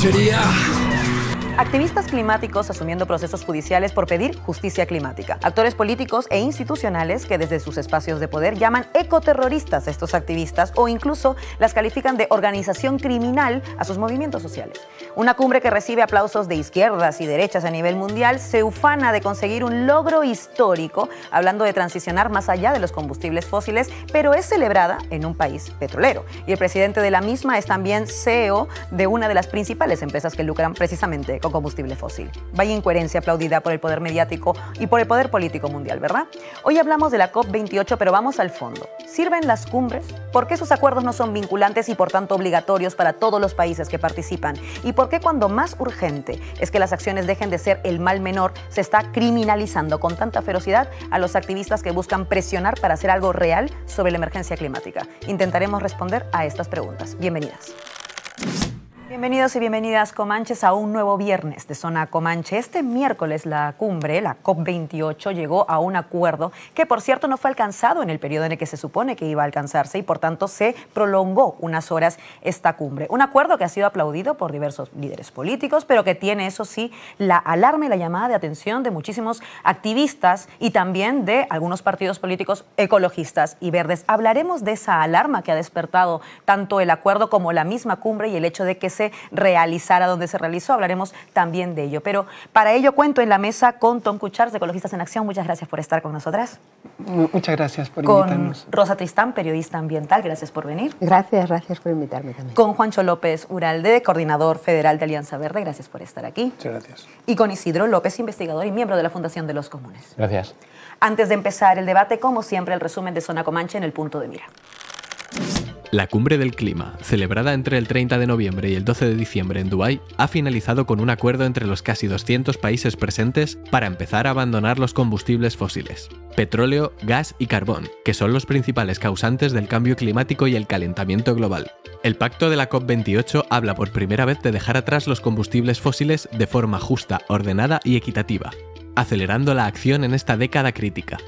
to the eye. Activistas climáticos asumiendo procesos judiciales por pedir justicia climática. Actores políticos e institucionales que desde sus espacios de poder llaman ecoterroristas a estos activistas o incluso las califican de organización criminal a sus movimientos sociales. Una cumbre que recibe aplausos de izquierdas y derechas a nivel mundial se ufana de conseguir un logro histórico hablando de transicionar más allá de los combustibles fósiles, pero es celebrada en un país petrolero. Y el presidente de la misma es también CEO de una de las principales empresas que lucran precisamente con combustible fósil. Vaya incoherencia aplaudida por el poder mediático y por el poder político mundial, ¿verdad? Hoy hablamos de la COP28, pero vamos al fondo. ¿Sirven las cumbres? ¿Por qué sus acuerdos no son vinculantes y por tanto obligatorios para todos los países que participan? ¿Y por qué cuando más urgente es que las acciones dejen de ser el mal menor, se está criminalizando con tanta ferocidad a los activistas que buscan presionar para hacer algo real sobre la emergencia climática? Intentaremos responder a estas preguntas. Bienvenidas. Bienvenidos y bienvenidas Comanches a un nuevo viernes de Zona Comanche. Este miércoles la cumbre, la COP28, llegó a un acuerdo que por cierto no fue alcanzado en el periodo en el que se supone que iba a alcanzarse y por tanto se prolongó unas horas esta cumbre. Un acuerdo que ha sido aplaudido por diversos líderes políticos, pero que tiene eso sí la alarma y la llamada de atención de muchísimos activistas y también de algunos partidos políticos ecologistas y verdes. Hablaremos de esa alarma que ha despertado tanto el acuerdo como la misma cumbre y el hecho de que se realizar a donde se realizó. Hablaremos también de ello. Pero para ello cuento en la mesa con Tom de Ecologistas en Acción. Muchas gracias por estar con nosotras. Muchas gracias por invitarnos. Con Rosa Tristán, periodista ambiental. Gracias por venir. Gracias, gracias por invitarme también. Con Juancho López Uralde, coordinador federal de Alianza Verde. Gracias por estar aquí. Muchas gracias. Y con Isidro López, investigador y miembro de la Fundación de los Comunes. Gracias. Antes de empezar el debate, como siempre, el resumen de Zona Comanche en el punto de mira. La cumbre del clima, celebrada entre el 30 de noviembre y el 12 de diciembre en Dubái, ha finalizado con un acuerdo entre los casi 200 países presentes para empezar a abandonar los combustibles fósiles, petróleo, gas y carbón, que son los principales causantes del cambio climático y el calentamiento global. El pacto de la COP28 habla por primera vez de dejar atrás los combustibles fósiles de forma justa, ordenada y equitativa, acelerando la acción en esta década crítica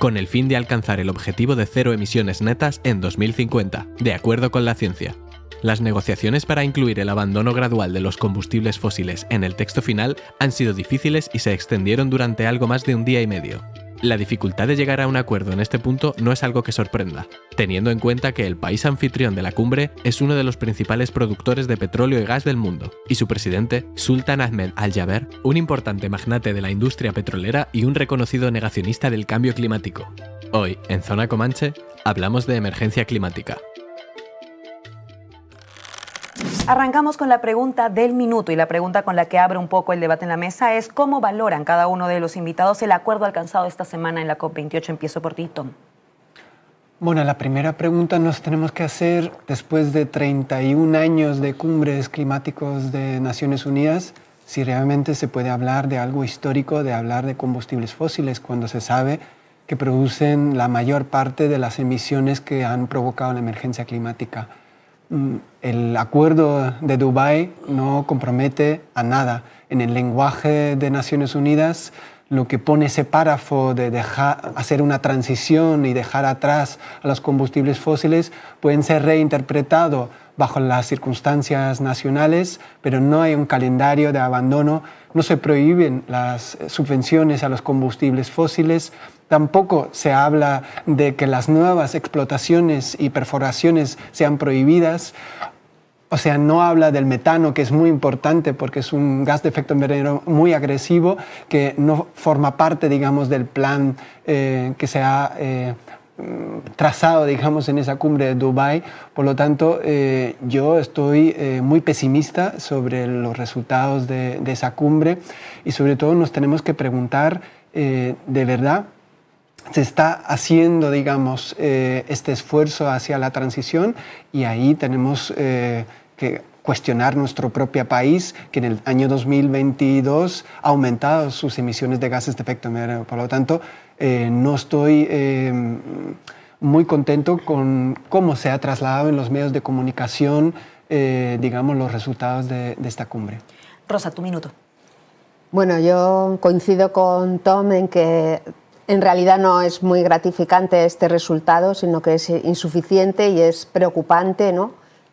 con el fin de alcanzar el objetivo de cero emisiones netas en 2050, de acuerdo con la ciencia. Las negociaciones para incluir el abandono gradual de los combustibles fósiles en el texto final han sido difíciles y se extendieron durante algo más de un día y medio. La dificultad de llegar a un acuerdo en este punto no es algo que sorprenda, teniendo en cuenta que el país anfitrión de la cumbre es uno de los principales productores de petróleo y gas del mundo, y su presidente, Sultan Ahmed Al-Jaber, un importante magnate de la industria petrolera y un reconocido negacionista del cambio climático. Hoy, en Zona Comanche, hablamos de emergencia climática, Arrancamos con la pregunta del minuto y la pregunta con la que abre un poco el debate en la mesa es cómo valoran cada uno de los invitados el acuerdo alcanzado esta semana en la COP28. Empiezo por ti, Tom. Bueno, la primera pregunta nos tenemos que hacer después de 31 años de cumbres climáticos de Naciones Unidas, si realmente se puede hablar de algo histórico, de hablar de combustibles fósiles, cuando se sabe que producen la mayor parte de las emisiones que han provocado la emergencia climática. Mm, el acuerdo de Dubái no compromete a nada. En el lenguaje de Naciones Unidas, lo que pone ese párrafo de dejar, hacer una transición y dejar atrás a los combustibles fósiles pueden ser reinterpretado bajo las circunstancias nacionales, pero no hay un calendario de abandono, no se prohíben las subvenciones a los combustibles fósiles, Tampoco se habla de que las nuevas explotaciones y perforaciones sean prohibidas. O sea, no habla del metano, que es muy importante porque es un gas de efecto invernadero muy agresivo, que no forma parte, digamos, del plan eh, que se ha eh, mm, trazado, digamos, en esa cumbre de Dubái. Por lo tanto, eh, yo estoy muy pesimista sobre los resultados de, esa cumbre y sobre todo nos tenemos que preguntar, ¿de verdad se está haciendo, digamos, eh, este esfuerzo hacia la transición y ahí tenemos eh, que cuestionar nuestro propio país, que en el año 2022 ha aumentado sus emisiones de gases de efecto invernadero. Por lo tanto, eh, no estoy muy contento con cómo se ha trasladado en los medios de comunicación, digamos, los resultados de, de esta cumbre. Rosa, tu minuto. Bueno, yo coincido con Tom en que en realidad no es muy gratificante este resultado, sino que es insuficiente y es preocupante,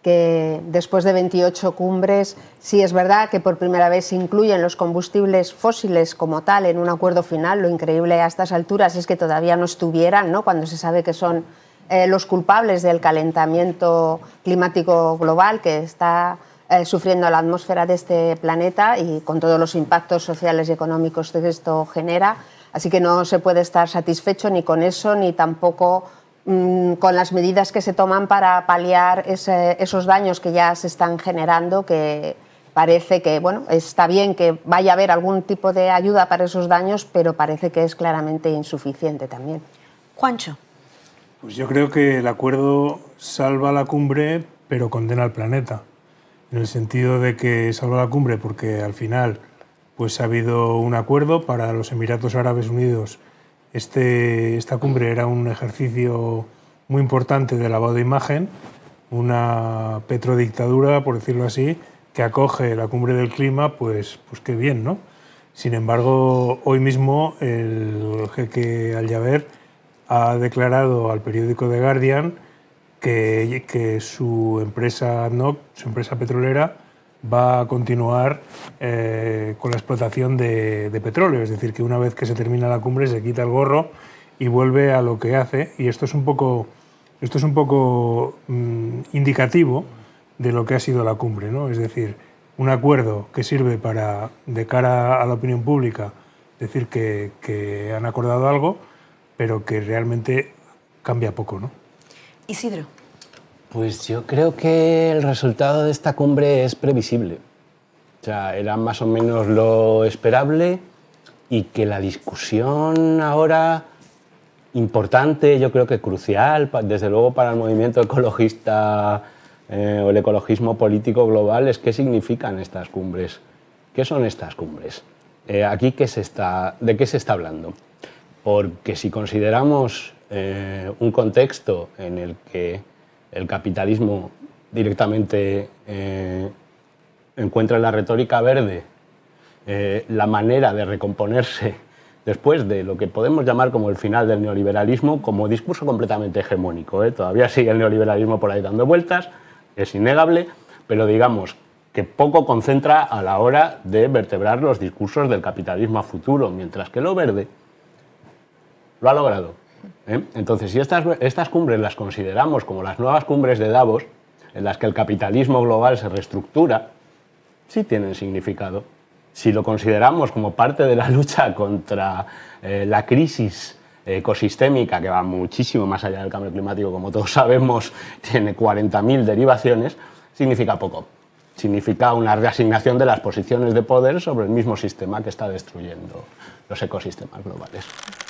que después de 28 cumbres, si es verdad que por primera vez se incluyen los combustibles fósiles como tal en un acuerdo final. Lo increíble a estas alturas es que todavía no estuvieran, ¿no? cuando se sabe que son eh, los culpables del calentamiento climático global que está eh, sufriendo la atmósfera de este planeta y con todos los impactos sociales y económicos que esto genera. Así que no se puede estar satisfecho ni con eso, ni tampoco mm, con las medidas que se toman para paliar esos daños que ya se están generando, que parece que, bueno, está bien que vaya a haber algún tipo de ayuda para esos daños, pero parece que es claramente insuficiente también. Juancho. Pues yo creo que el acuerdo salva la cumbre, pero condena al planeta. En el sentido de que salva la cumbre porque al final pues ha habido un acuerdo para los Emiratos Árabes Unidos. Este, esta cumbre era un ejercicio muy importante de lavado de imagen, una petrodictadura, por decirlo así, que acoge la cumbre del clima, pues, pues qué bien, ¿no? Sin embargo, hoy mismo el jeque Al-Jaber ha declarado al periódico The Guardian que, que su empresa ADNOC, su empresa petrolera, va a continuar eh, con la explotación de, petróleo, es decir, que una vez que se termina la cumbre se quita el gorro y vuelve a lo que hace, y esto es un poco, esto es un poco mm, indicativo de lo que ha sido la cumbre, ¿no? es decir, un acuerdo que sirve para, de cara a la opinión pública, decir que, que han acordado algo, pero que realmente cambia poco. ¿no? Isidro. Pues yo creo que el resultado de esta cumbre es previsible. O sea, era más o menos lo esperable y que la discusión ahora importante, yo creo que crucial, desde luego para el movimiento ecologista eh, o el ecologismo político global, es qué significan estas cumbres. ¿Qué son estas cumbres? Eh, aquí, ¿qué se está, ¿de qué se está hablando? Porque si consideramos eh, un contexto en el que el capitalismo directamente eh, encuentra en la retórica verde eh, la manera de recomponerse después de lo que podemos llamar como el final del neoliberalismo, como discurso completamente hegemónico. ¿eh? Todavía sigue el neoliberalismo por ahí dando vueltas, es innegable, pero digamos que poco concentra a la hora de vertebrar los discursos del capitalismo a futuro, mientras que lo verde lo ha logrado. ¿eh? Entonces, si estas, cumbres las consideramos como las nuevas cumbres de Davos, en las que el capitalismo global se reestructura, sí tienen significado. Si lo consideramos como parte de la lucha contra eh, la crisis eh, ecosistémica, que va muchísimo más allá del cambio climático, como todos sabemos, tiene 40.000 derivaciones, significa poco. Significa una reasignación de las posiciones de poder sobre el mismo sistema que está destruyendo los ecosistemas globales.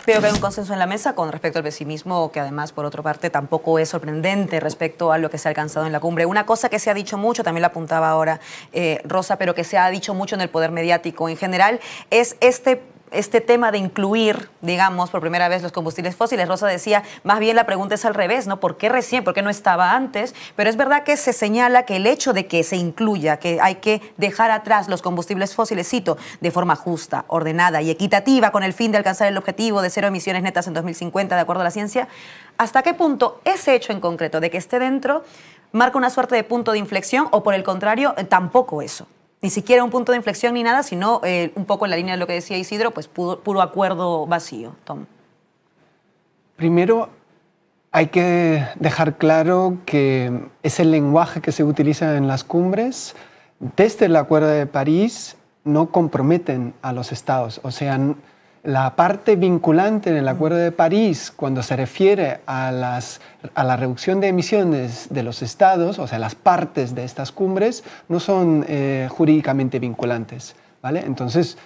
Veo que hay un consenso en la mesa con respecto al pesimismo, que además, por otra parte, tampoco es sorprendente respecto a lo que se ha alcanzado en la cumbre. Una cosa que se ha dicho mucho, también la apuntaba ahora eh, Rosa, pero que se ha dicho mucho en el poder mediático en general, es este este tema de incluir, digamos, por primera vez los combustibles fósiles. Rosa decía, más bien la pregunta es al revés, ¿no? ¿Por qué recién? ¿Por qué no estaba antes? Pero es verdad que se señala que el hecho de que se incluya, que hay que dejar atrás los combustibles fósiles, cito, de forma justa, ordenada y equitativa con el fin de alcanzar el objetivo de cero emisiones netas en 2050, de acuerdo a la ciencia, ¿hasta qué punto ese hecho en concreto de que esté dentro marca una suerte de punto de inflexión o por el contrario, tampoco eso? ni siquiera un punto de inflexión ni nada, sino eh, un poco en la línea de lo que decía Isidro, pues puro, acuerdo vacío, Tom. Primero, hay que dejar claro que ese lenguaje que se utiliza en las cumbres, desde el Acuerdo de París, no comprometen a los estados. O sea, la parte vinculante en el Acuerdo de París cuando se refiere a, las, a la reducción de emisiones de los estados, o sea, las partes de estas cumbres, no son eh, jurídicamente vinculantes. ¿vale? Entonces,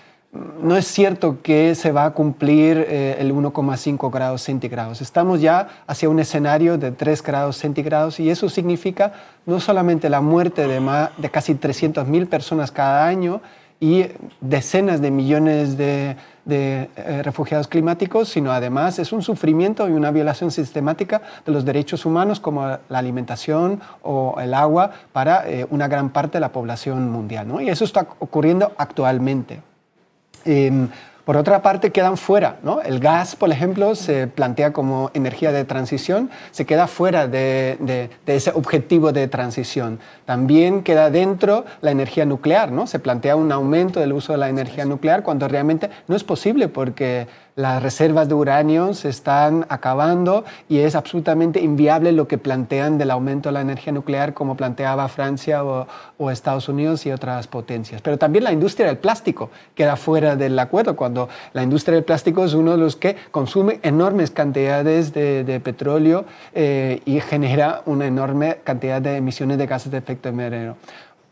no es cierto que se va a cumplir eh, el 1,5 grados centígrados. Estamos ya hacia un escenario de 3 grados centígrados y eso significa no solamente la muerte de, más, de casi 300.000 personas cada año y decenas de millones de de eh, refugiados climáticos, sino además es un sufrimiento y una violación sistemática de los derechos humanos como la alimentación o el agua para eh, una gran parte de la población mundial. Y eso está ocurriendo actualmente. Em, por otra parte, quedan fuera, ¿no? El gas, por ejemplo, se plantea como energía de transición, se queda fuera de, ese objetivo de transición. También queda dentro la energía nuclear, ¿no? Se plantea un aumento del uso de la energía nuclear cuando realmente no es posible porque las reservas de uranio se están acabando y es absolutamente inviable lo que plantean del aumento de la energía nuclear como planteaba Francia o, Estados Unidos y otras potencias. Pero también la industria del plástico queda fuera del acuerdo cuando la industria del plástico es uno de los que consume enormes cantidades de, petróleo eh, y genera una enorme cantidad de emisiones de gases de efecto invernadero.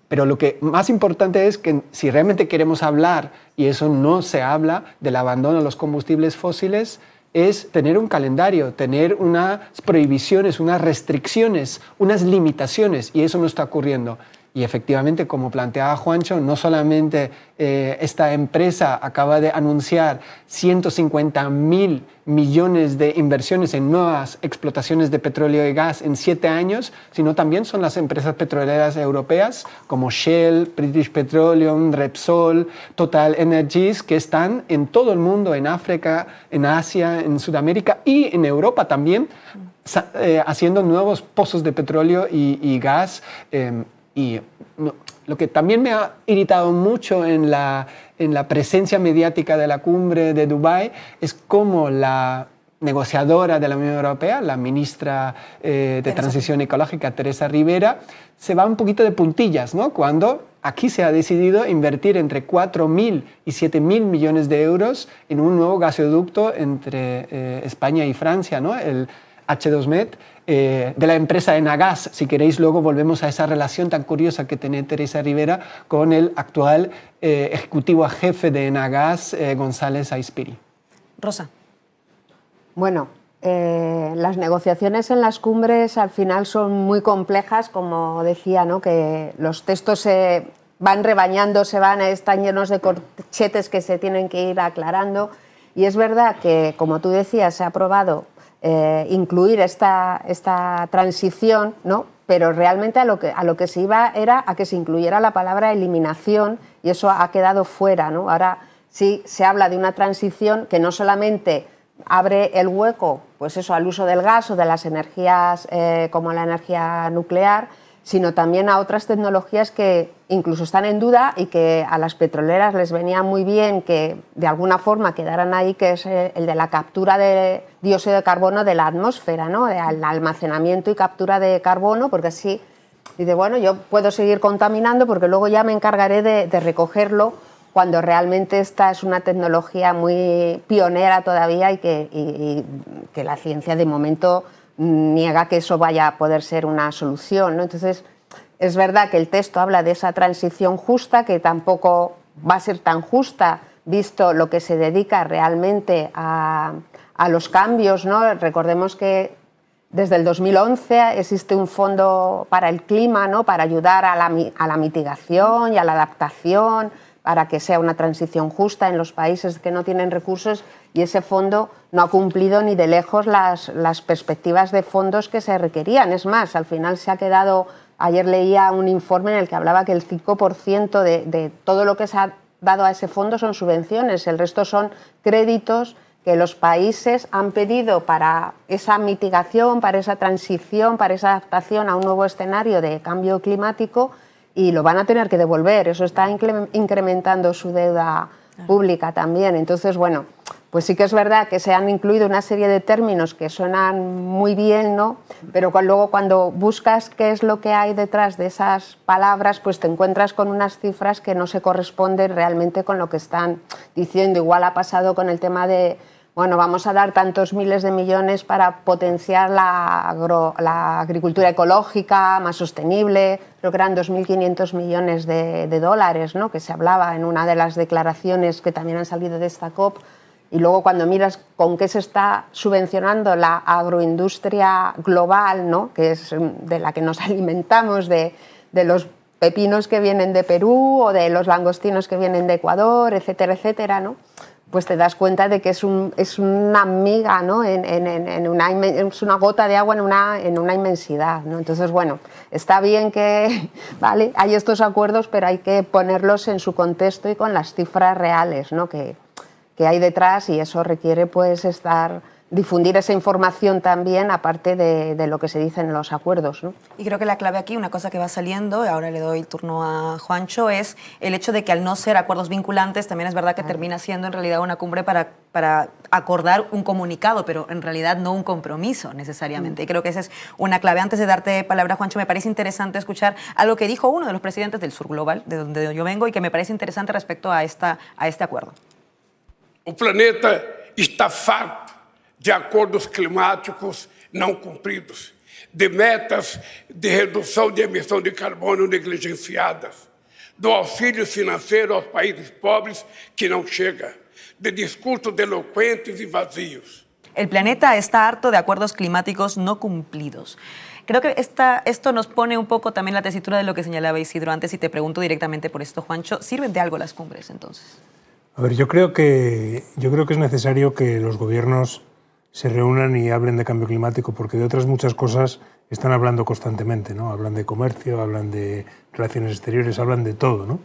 Pero lo que más importante es que si realmente queremos hablar, y eso no se habla, del abandono a los combustibles fósiles, es tener un calendario, tener unas prohibiciones, unas restricciones, unas limitaciones, y eso no está ocurriendo. Y efectivamente, como planteaba Juancho, no solamente eh, esta empresa acaba de anunciar 150 mil millones de inversiones en nuevas explotaciones de petróleo y gas en siete años, sino también son las empresas petroleras europeas como Shell, British Petroleum, Repsol, Total Energies, que están en todo el mundo, en África, en Asia, en Sudamérica y en Europa también, eh, haciendo nuevos pozos de petróleo y, gas. Em, y lo que también me ha irritado mucho en la, en la presencia mediática de la cumbre de Dubái es cómo la negociadora de la Unión Europea, la ministra eh, de Transición Ecológica, Teresa Rivera, se va un poquito de puntillas, ¿no? Cuando aquí se ha decidido invertir entre 4.000 y 7.000 millones de euros en un nuevo gasoducto entre eh, España y Francia, ¿no? El h 2 met eh, de la empresa Enagas. Si queréis, luego volvemos a esa relación tan curiosa que tiene Teresa Rivera con el actual eh, ejecutivo ejecutivo jefe de Enagas, eh, González Aispiri. Rosa. Bueno, las negociaciones en las cumbres al final son muy complejas, como decía, ¿no? que los textos se van rebañando, se van, están llenos de corchetes que se tienen que ir aclarando. Y es verdad que, como tú decías, se ha aprobado eh, incluir esta, esta transición, ¿no? pero realmente a lo, que, a lo que se iba era a que se incluyera la palabra eliminación y eso ha quedado fuera. ¿no? Ahora sí se habla de una transición que no solamente abre el hueco pues eso, al uso del gas o de las energías eh, como la energía nuclear, sino también a otras tecnologías que incluso están en duda y que a las petroleras les venía muy bien que de alguna forma quedaran ahí, que es eh, el de la captura de dióxido de carbono de la atmósfera, ¿no? el almacenamiento y captura de carbono, porque así dice, bueno, yo puedo seguir contaminando porque luego ya me encargaré de, recogerlo cuando realmente esta es una tecnología muy pionera todavía y que, y que la ciencia de momento niega que eso vaya a poder ser una solución. ¿no? Entonces, es verdad que el texto habla de esa transición justa, que tampoco va a ser tan justa, visto lo que se dedica realmente a, los cambios. Recordemos que desde el 2011 existe un fondo para el clima, ¿no? para ayudar a la mitigación y a la adaptación, para que sea una transición justa en los países que no tienen recursos y ese fondo no ha cumplido ni de lejos las, perspectivas de fondos que se requerían. Es más, al final se ha quedado, ayer leía un informe en el que hablaba que el 5% de, de todo lo que se ha dado a ese fondo son subvenciones, el resto son créditos que los países han pedido para esa mitigación, para esa transición, para esa adaptación a un nuevo escenario de cambio climático y lo van a tener que devolver. Eso está incrementando su deuda pública también. Entonces, bueno, pues sí que es verdad que se han incluido una serie de términos que suenan muy bien, ¿no? Pero luego cuando buscas qué es lo que hay detrás de esas palabras, pues te encuentras con unas cifras que no se corresponden realmente con lo que están diciendo. Igual ha pasado con el tema de, bueno, vamos a dar tantos miles de millones para potenciar la, agricultura ecológica, más sostenible, creo que eran 2.500 millones de, dólares, ¿no? Que se hablaba en una de las declaraciones que también han salido de esta COP y luego cuando miras con qué se está subvencionando la agroindustria global, que es mm, de la que nos alimentamos, de, los pepinos que vienen de Perú o de los langostinos que vienen de Ecuador, etcétera, etcétera, ¿no? pues te das cuenta de que es, una miga, ¿no? una, es una gota de agua en una, en una inmensidad. Entonces, bueno, está bien que ¿vale? hay estos acuerdos, pero hay que ponerlos en su contexto y con las cifras reales, ¿no? que, que hay detrás y eso requiere pues estar difundir esa información también, aparte de, lo que se dice en los acuerdos. ¿no? Y creo que la clave aquí, una cosa que va saliendo, y ahora le doy el turno a Juancho, es el hecho de que al no ser acuerdos vinculantes, también es verdad que termina siendo en realidad una cumbre para, para acordar un comunicado, pero en realidad no un compromiso necesariamente. Y mm. creo que esa es una clave. Antes de darte palabra, Juancho, me parece interesante escuchar algo que dijo uno de los presidentes del Sur Global, de donde yo vengo, y que me parece interesante respecto a, esta, a este acuerdo. El planeta está harto de acuerdos climáticos no cumplidos, de metas de reducción de emisión de carbono negligenciadas, do auxílio financeiro aos países pobres que no chega, de discursos eloquentes y e vazios. El planeta está harto de acuerdos climáticos no cumplidos. Creo que esto nos pone un poco también la tesitura de lo que señalaba Isidro antes y te pregunto directamente por esto, Juancho. ¿Sirven de algo las cumbres entonces? A ver, yo creo que, yo creo que es necesario que los gobiernos se reúnan y hablen de cambio climático, porque de otras muchas cosas están hablando constantemente, ¿no? Hablan de comercio, hablan de relaciones exteriores, hablan de todo, ¿no?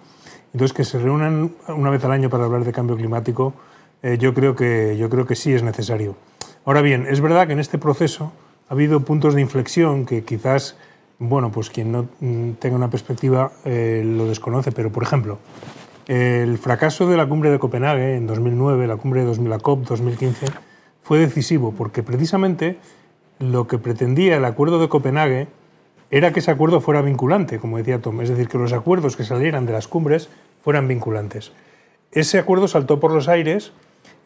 Entonces, que se reúnan una vez al año para hablar de cambio climático, eh, yo, creo que, yo creo que sí es necesario. Ahora bien, es verdad que en este proceso ha habido puntos de inflexión que quizás, bueno, pues quien no mm, tenga una perspectiva eh, lo desconoce, pero por ejemplo, el fracaso de la cumbre de Copenhague en 2009, la cumbre de la COP 2015, fue decisivo porque precisamente lo que pretendía el acuerdo de Copenhague era que ese acuerdo fuera vinculante, como decía Tom, es decir, que los acuerdos que salieran de las cumbres fueran vinculantes. Ese acuerdo saltó por los aires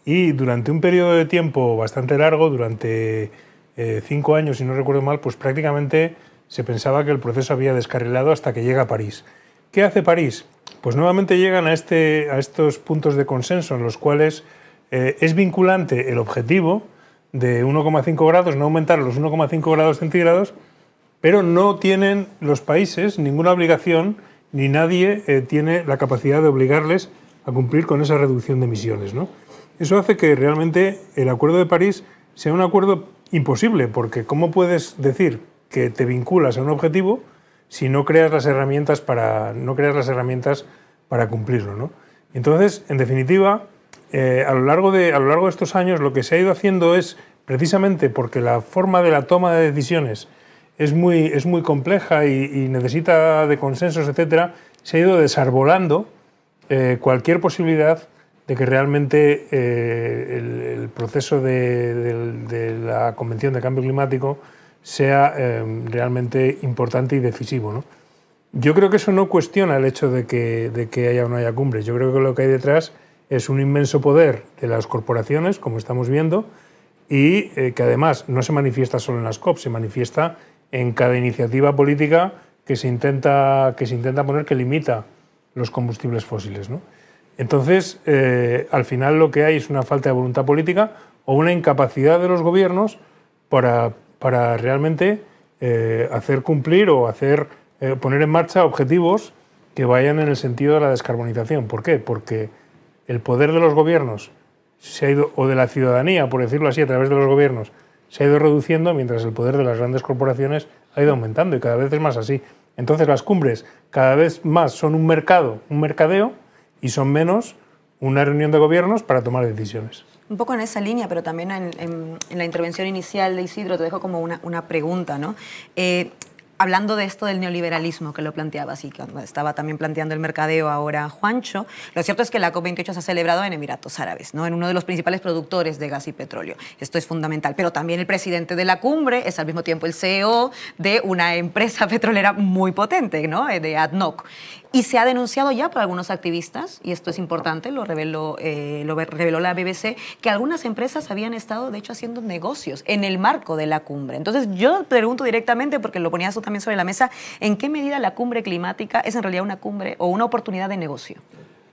y durante un periodo de tiempo bastante largo, durante eh, cinco años, si no recuerdo mal, pues prácticamente se pensaba que el proceso había descarrilado hasta que llega a París. ¿Qué hace París? Pues nuevamente llegan este, a, estos puntos de consenso en los cuales eh, es vinculante el objetivo de 1,5 grados, no aumentar los 1,5 grados centígrados, pero no tienen los países ninguna obligación ni nadie eh, tiene la capacidad de obligarles a cumplir con esa reducción de emisiones. ¿no? Eso hace que realmente el Acuerdo de París sea un acuerdo imposible, porque ¿cómo puedes decir que te vinculas a un objetivo si no creas las herramientas para, no creas las herramientas para cumplirlo. Entonces, en definitiva, eh, a, lo largo de, a lo largo de estos años lo que se ha ido haciendo es, precisamente porque la forma de la toma de decisiones es muy, compleja y, necesita de consensos, etc., se ha ido desarbolando eh, cualquier posibilidad de que realmente eh, el, proceso de la Convención de Cambio Climático sea eh, realmente importante y decisivo. ¿no? Yo creo que eso no cuestiona el hecho de que, de que haya o no haya cumbres. Yo creo que lo que hay detrás es un inmenso poder de las corporaciones, como estamos viendo, y eh, que además no se manifiesta solo en las COP, se manifiesta en cada iniciativa política que se intenta, que se intenta poner que limita los combustibles fósiles. Entonces, eh, al final lo que hay es una falta de voluntad política o una incapacidad de los gobiernos para para realmente eh, hacer cumplir o hacer, eh, poner en marcha objetivos que vayan en el sentido de la descarbonización. ¿Por qué? Porque el poder de los gobiernos o de la ciudadanía, por decirlo así, a través de los gobiernos, se ha ido reduciendo mientras el poder de las grandes corporaciones ha ido aumentando y cada vez es más así. Entonces las cumbres cada vez más son un mercado, un mercadeo y son menos una reunión de gobiernos para tomar decisiones. Un poco en esa línea, pero también en, la intervención inicial de Isidro te dejo como una, una pregunta, ¿no? Eh, hablando de esto del neoliberalismo que lo planteaba, y que estaba también planteando el mercadeo ahora Juancho, lo cierto es que la COP28 se ha celebrado en Emiratos Árabes, ¿no? en uno de los principales productores de gas y petróleo. Esto es fundamental, pero también el presidente de la cumbre es al mismo tiempo el CEO de una empresa petrolera muy potente, ¿no? Eh, de ADNOC. Y se ha denunciado ya por algunos activistas, y esto es importante, lo reveló, eh, lo reveló la BBC, que algunas empresas habían estado, de hecho, haciendo negocios en el marco de la cumbre. Entonces, yo pregunto directamente, porque lo ponías tú también sobre la mesa, ¿en qué medida la cumbre climática es en realidad una cumbre o una oportunidad de negocio?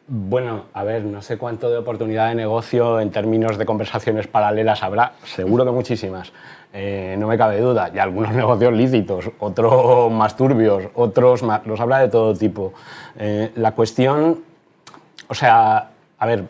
Bueno, a ver, no sé cuánto de oportunidad de negocio en términos de conversaciones paralelas habrá, seguro que muchísimas. Eh, no me cabe duda, y algunos negocios lícitos, otros más turbios, otros más, los habla de todo tipo. Eh, la cuestión, o sea, a ver,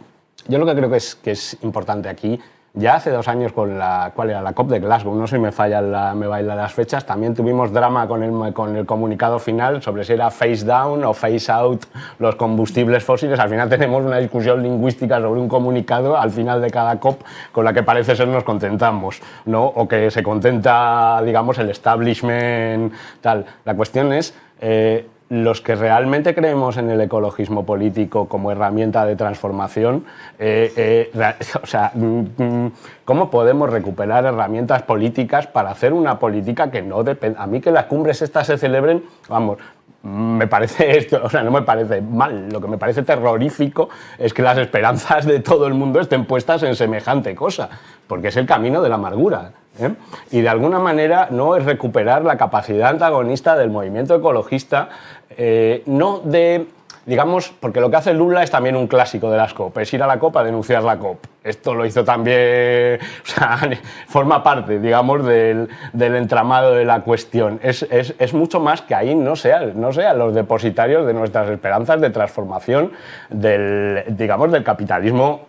yo lo que creo que es, que es importante aquí ya hace dos años con la, ¿cuál era? La COP de Glasgow, no sé si me falla bailan las fechas, también tuvimos drama con el, con el comunicado final sobre si era face down o face out los combustibles fósiles. Al final tenemos una discusión lingüística sobre un comunicado al final de cada COP con la que parece ser nos contentamos, ¿no? O que se contenta, digamos, el establishment tal. La cuestión es... Eh, los que realmente creemos en el ecologismo político como herramienta de transformación, eh, eh, o sea, mm, mm, ¿cómo podemos recuperar herramientas políticas para hacer una política que no dependa? A mí que las cumbres estas se celebren, vamos, me parece esto, o sea, no me parece mal, lo que me parece terrorífico es que las esperanzas de todo el mundo estén puestas en semejante cosa, porque es el camino de la amargura. ¿eh? Y de alguna manera no es recuperar la capacidad antagonista del movimiento ecologista, eh, no de, digamos, porque lo que hace Lula es también un clásico de las COP, es ir a la COP a denunciar la COP. Esto lo hizo también, o sea, forma parte, digamos, del, entramado de la cuestión. Es, mucho más que ahí no sean, no los depositarios de nuestras esperanzas de transformación del, digamos, del capitalismo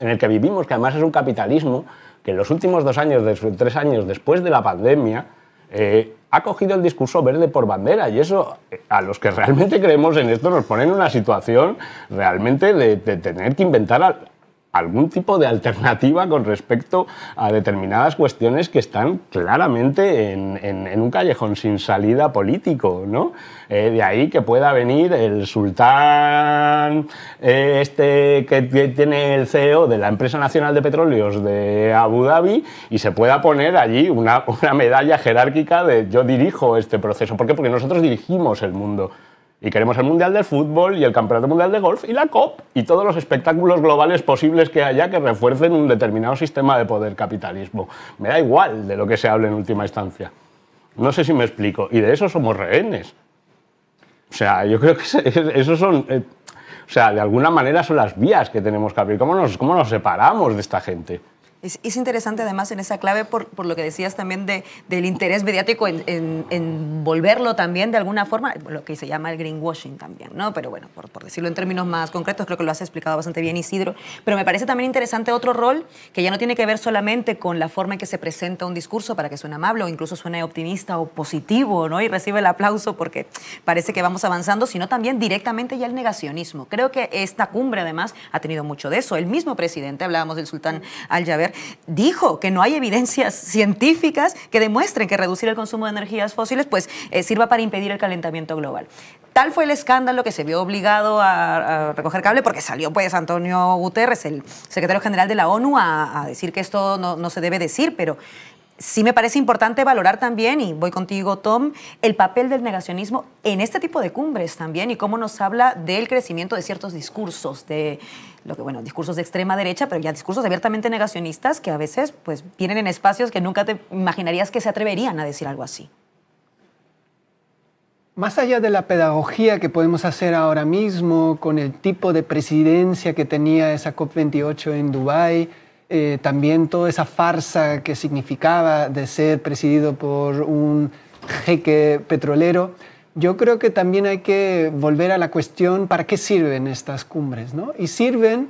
en el que vivimos, que además es un capitalismo que en los últimos dos años, tres años después de la pandemia, eh, ha cogido el discurso verde por bandera y eso a los que realmente creemos en esto nos pone en una situación realmente de, de tener que inventar algún tipo de alternativa con respecto a determinadas cuestiones que están claramente en, un callejón sin salida político, ¿no? Eh, de ahí que pueda venir el sultán eh, este que, tiene el CEO de la Empresa Nacional de Petróleos de Abu Dhabi y se pueda poner allí una medalla jerárquica de yo dirijo este proceso. ¿Por qué? Porque nosotros dirigimos el mundo. Y queremos el Mundial del Fútbol y el Campeonato Mundial de Golf y la COP y todos los espectáculos globales posibles que haya que refuercen un determinado sistema de poder capitalismo. Me da igual de lo que se hable en última instancia. No sé si me explico. Y de eso somos rehenes. O sea, yo creo que esos son... Eh, o sea, de alguna manera son las vías que tenemos que abrir. cómo nos separamos de esta gente? Es, interesante además en esa clave por, lo que decías también de, del interés mediático en, volverlo también de alguna forma, lo que se llama el greenwashing también, ¿no? Pero bueno, por, por, decirlo en términos más concretos, creo que lo has explicado bastante bien Isidro. Pero me parece también interesante otro rol que ya no tiene que ver solamente con la forma en que se presenta un discurso para que suene amable o incluso suene optimista o positivo, ¿no? Y recibe el aplauso porque parece que vamos avanzando, sino también directamente ya el negacionismo. Creo que esta cumbre además ha tenido mucho de eso. El mismo presidente, hablábamos del sultán Al-Jaber, dijo que no hay evidencias científicas que demuestren que reducir el consumo de energías fósiles pues, eh, sirva para impedir el calentamiento global. Tal fue el escándalo que se vio obligado a, recoger cable porque salió pues Antonio Guterres, el secretario general de la ONU, a, decir que esto no, no se debe decir, pero sí me parece importante valorar también, y voy contigo Tom, el papel del negacionismo en este tipo de cumbres también y cómo nos habla del crecimiento de ciertos discursos, de lo que, bueno, discursos de extrema derecha, pero ya discursos abiertamente negacionistas que a veces pues, vienen en espacios que nunca te imaginarías que se atreverían a decir algo así. Más allá de la pedagogía que podemos hacer ahora mismo con el tipo de presidencia que tenía esa COP28 en Dubái, eh, también toda esa farsa que significaba de ser presidido por un jeque petrolero, yo creo que también hay que volver a la cuestión para qué sirven estas cumbres, ¿no? Y sirven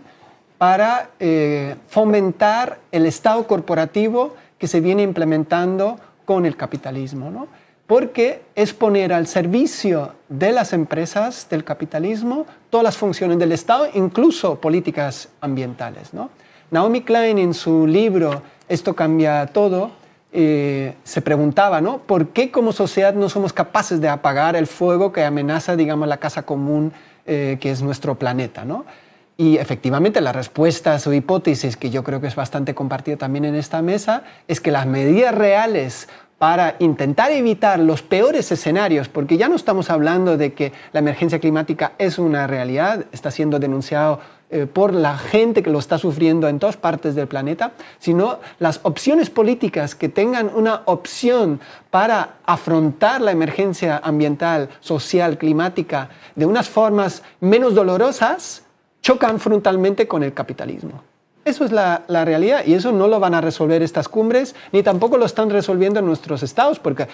para eh, fomentar el Estado corporativo que se viene implementando con el capitalismo, ¿no? Porque es poner al servicio de las empresas, del capitalismo, todas las funciones del Estado, incluso políticas ambientales, Naomi Klein en su libro Esto cambia todo, eh, se preguntaba, ¿no? ¿Por qué como sociedad no somos capaces de apagar el fuego que amenaza, digamos, la casa común eh, que es nuestro planeta, ¿no? Y efectivamente la respuesta a su hipótesis, que yo creo que es bastante compartida también en esta mesa, es que las medidas reales para intentar evitar los peores escenarios, porque ya no estamos hablando de que la emergencia climática es una realidad, está siendo denunciado eh, por la gente que lo está sufriendo en todas partes del planeta, sino las opciones políticas que tengan una opción para afrontar la emergencia ambiental, social, climática de unas formas menos dolorosas, chocan frontalmente con el capitalismo. Eso es la, realidad y eso no lo van a resolver estas cumbres, ni tampoco lo están resolviendo nuestros estados, porque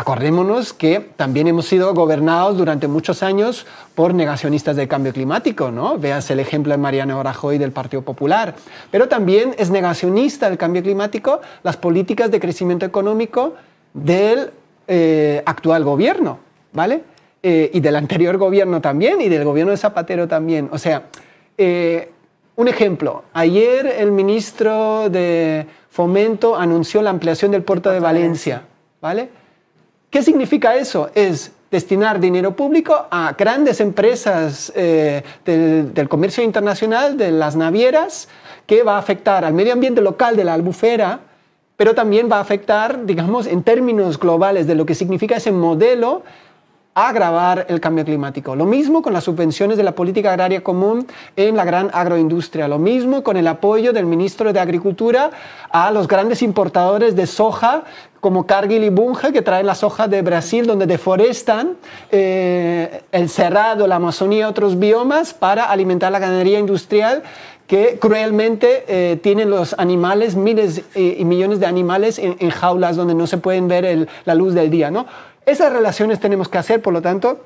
Acordémonos que también hemos sido gobernados durante muchos años por negacionistas del cambio climático, ¿no? Veas el ejemplo de Mariano Rajoy del Partido Popular. Pero también es negacionista del cambio climático las políticas de crecimiento económico del eh, actual gobierno, ¿vale? Eh, y del anterior gobierno también, y del gobierno de Zapatero también. O sea, eh, un ejemplo, ayer el ministro de Fomento anunció la ampliación del puerto de Valencia, ¿vale? ¿Qué significa eso? Es destinar dinero público a grandes empresas eh, del, del, comercio internacional, de las navieras, que va a afectar al medio ambiente local de la albufera, pero también va a afectar, digamos, en términos globales de lo que significa ese modelo agravar el cambio climático. Lo mismo con las subvenciones de la política agraria común en la gran agroindustria. Lo mismo con el apoyo del ministro de Agricultura a los grandes importadores de soja como Cargill y Bunge, que traen la soja de Brasil, donde deforestan eh, el cerrado, la Amazonía y otros biomas para alimentar la ganadería industrial que cruelmente eh, tienen los animales, miles eh, y millones de animales en, jaulas donde no se pueden ver la luz del día. ¿no? Esas relaciones tenemos que hacer, por lo tanto,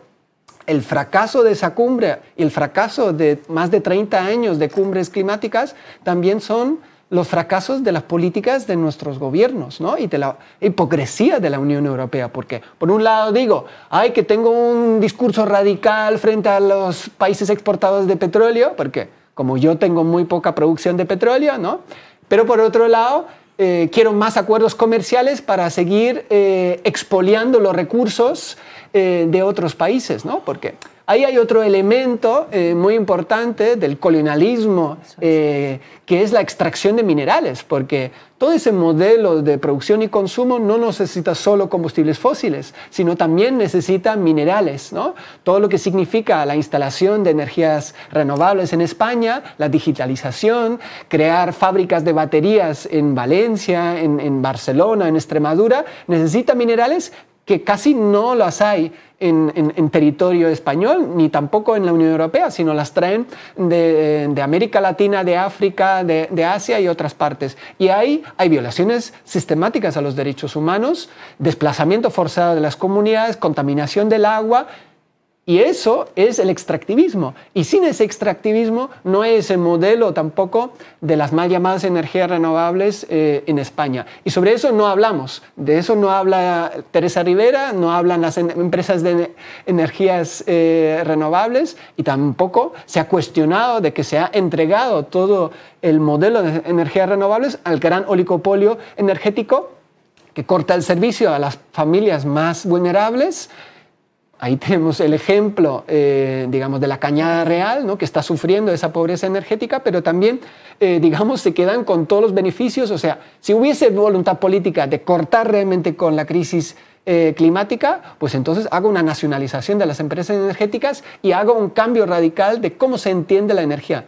el fracaso de esa cumbre y el fracaso de más de 30 años de cumbres climáticas también son los fracasos de las políticas de nuestros gobiernos ¿no? y de la hipocresía de la Unión Europea. Porque, por un lado, digo, ay, que tengo un discurso radical frente a los países exportadores de petróleo, porque como yo tengo muy poca producción de petróleo, ¿no? Pero por otro lado, eh, quiero más acuerdos comerciales para seguir eh, expoliando los recursos eh, de otros países, ¿no? Porque Ahí hay otro elemento eh, muy importante del colonialismo, eh, que es la extracción de minerales, porque todo ese modelo de producción y consumo no necesita solo combustibles fósiles, sino también necesita minerales. Todo lo que significa la instalación de energías renovables en España, la digitalización, crear fábricas de baterías en Valencia, en Barcelona, en Extremadura, necesita minerales que casi no las hay en, territorio español, ni tampoco en la Unión Europea, sino las traen de, América Latina, de África, de, de, Asia y otras partes. Y ahí hay violaciones sistemáticas a los derechos humanos, desplazamiento forzado de las comunidades, contaminación del agua y eso es el extractivismo. Y sin ese extractivismo no es el modelo tampoco de las más llamadas energías renovables eh, en España. Y sobre eso no hablamos. De eso no habla Teresa Rivera, no hablan las empresas de energías eh, renovables y tampoco se ha cuestionado de que se ha entregado todo el modelo de energías renovables al gran oligopolio energético que corta el servicio a las familias más vulnerables Ahí tenemos el ejemplo, eh, digamos, de la cañada real, ¿no? que está sufriendo esa pobreza energética, pero también, eh, digamos, se quedan con todos los beneficios. O sea, si hubiese voluntad política de cortar realmente con la crisis eh, climática, pues entonces hago una nacionalización de las empresas energéticas y hago un cambio radical de cómo se entiende la energía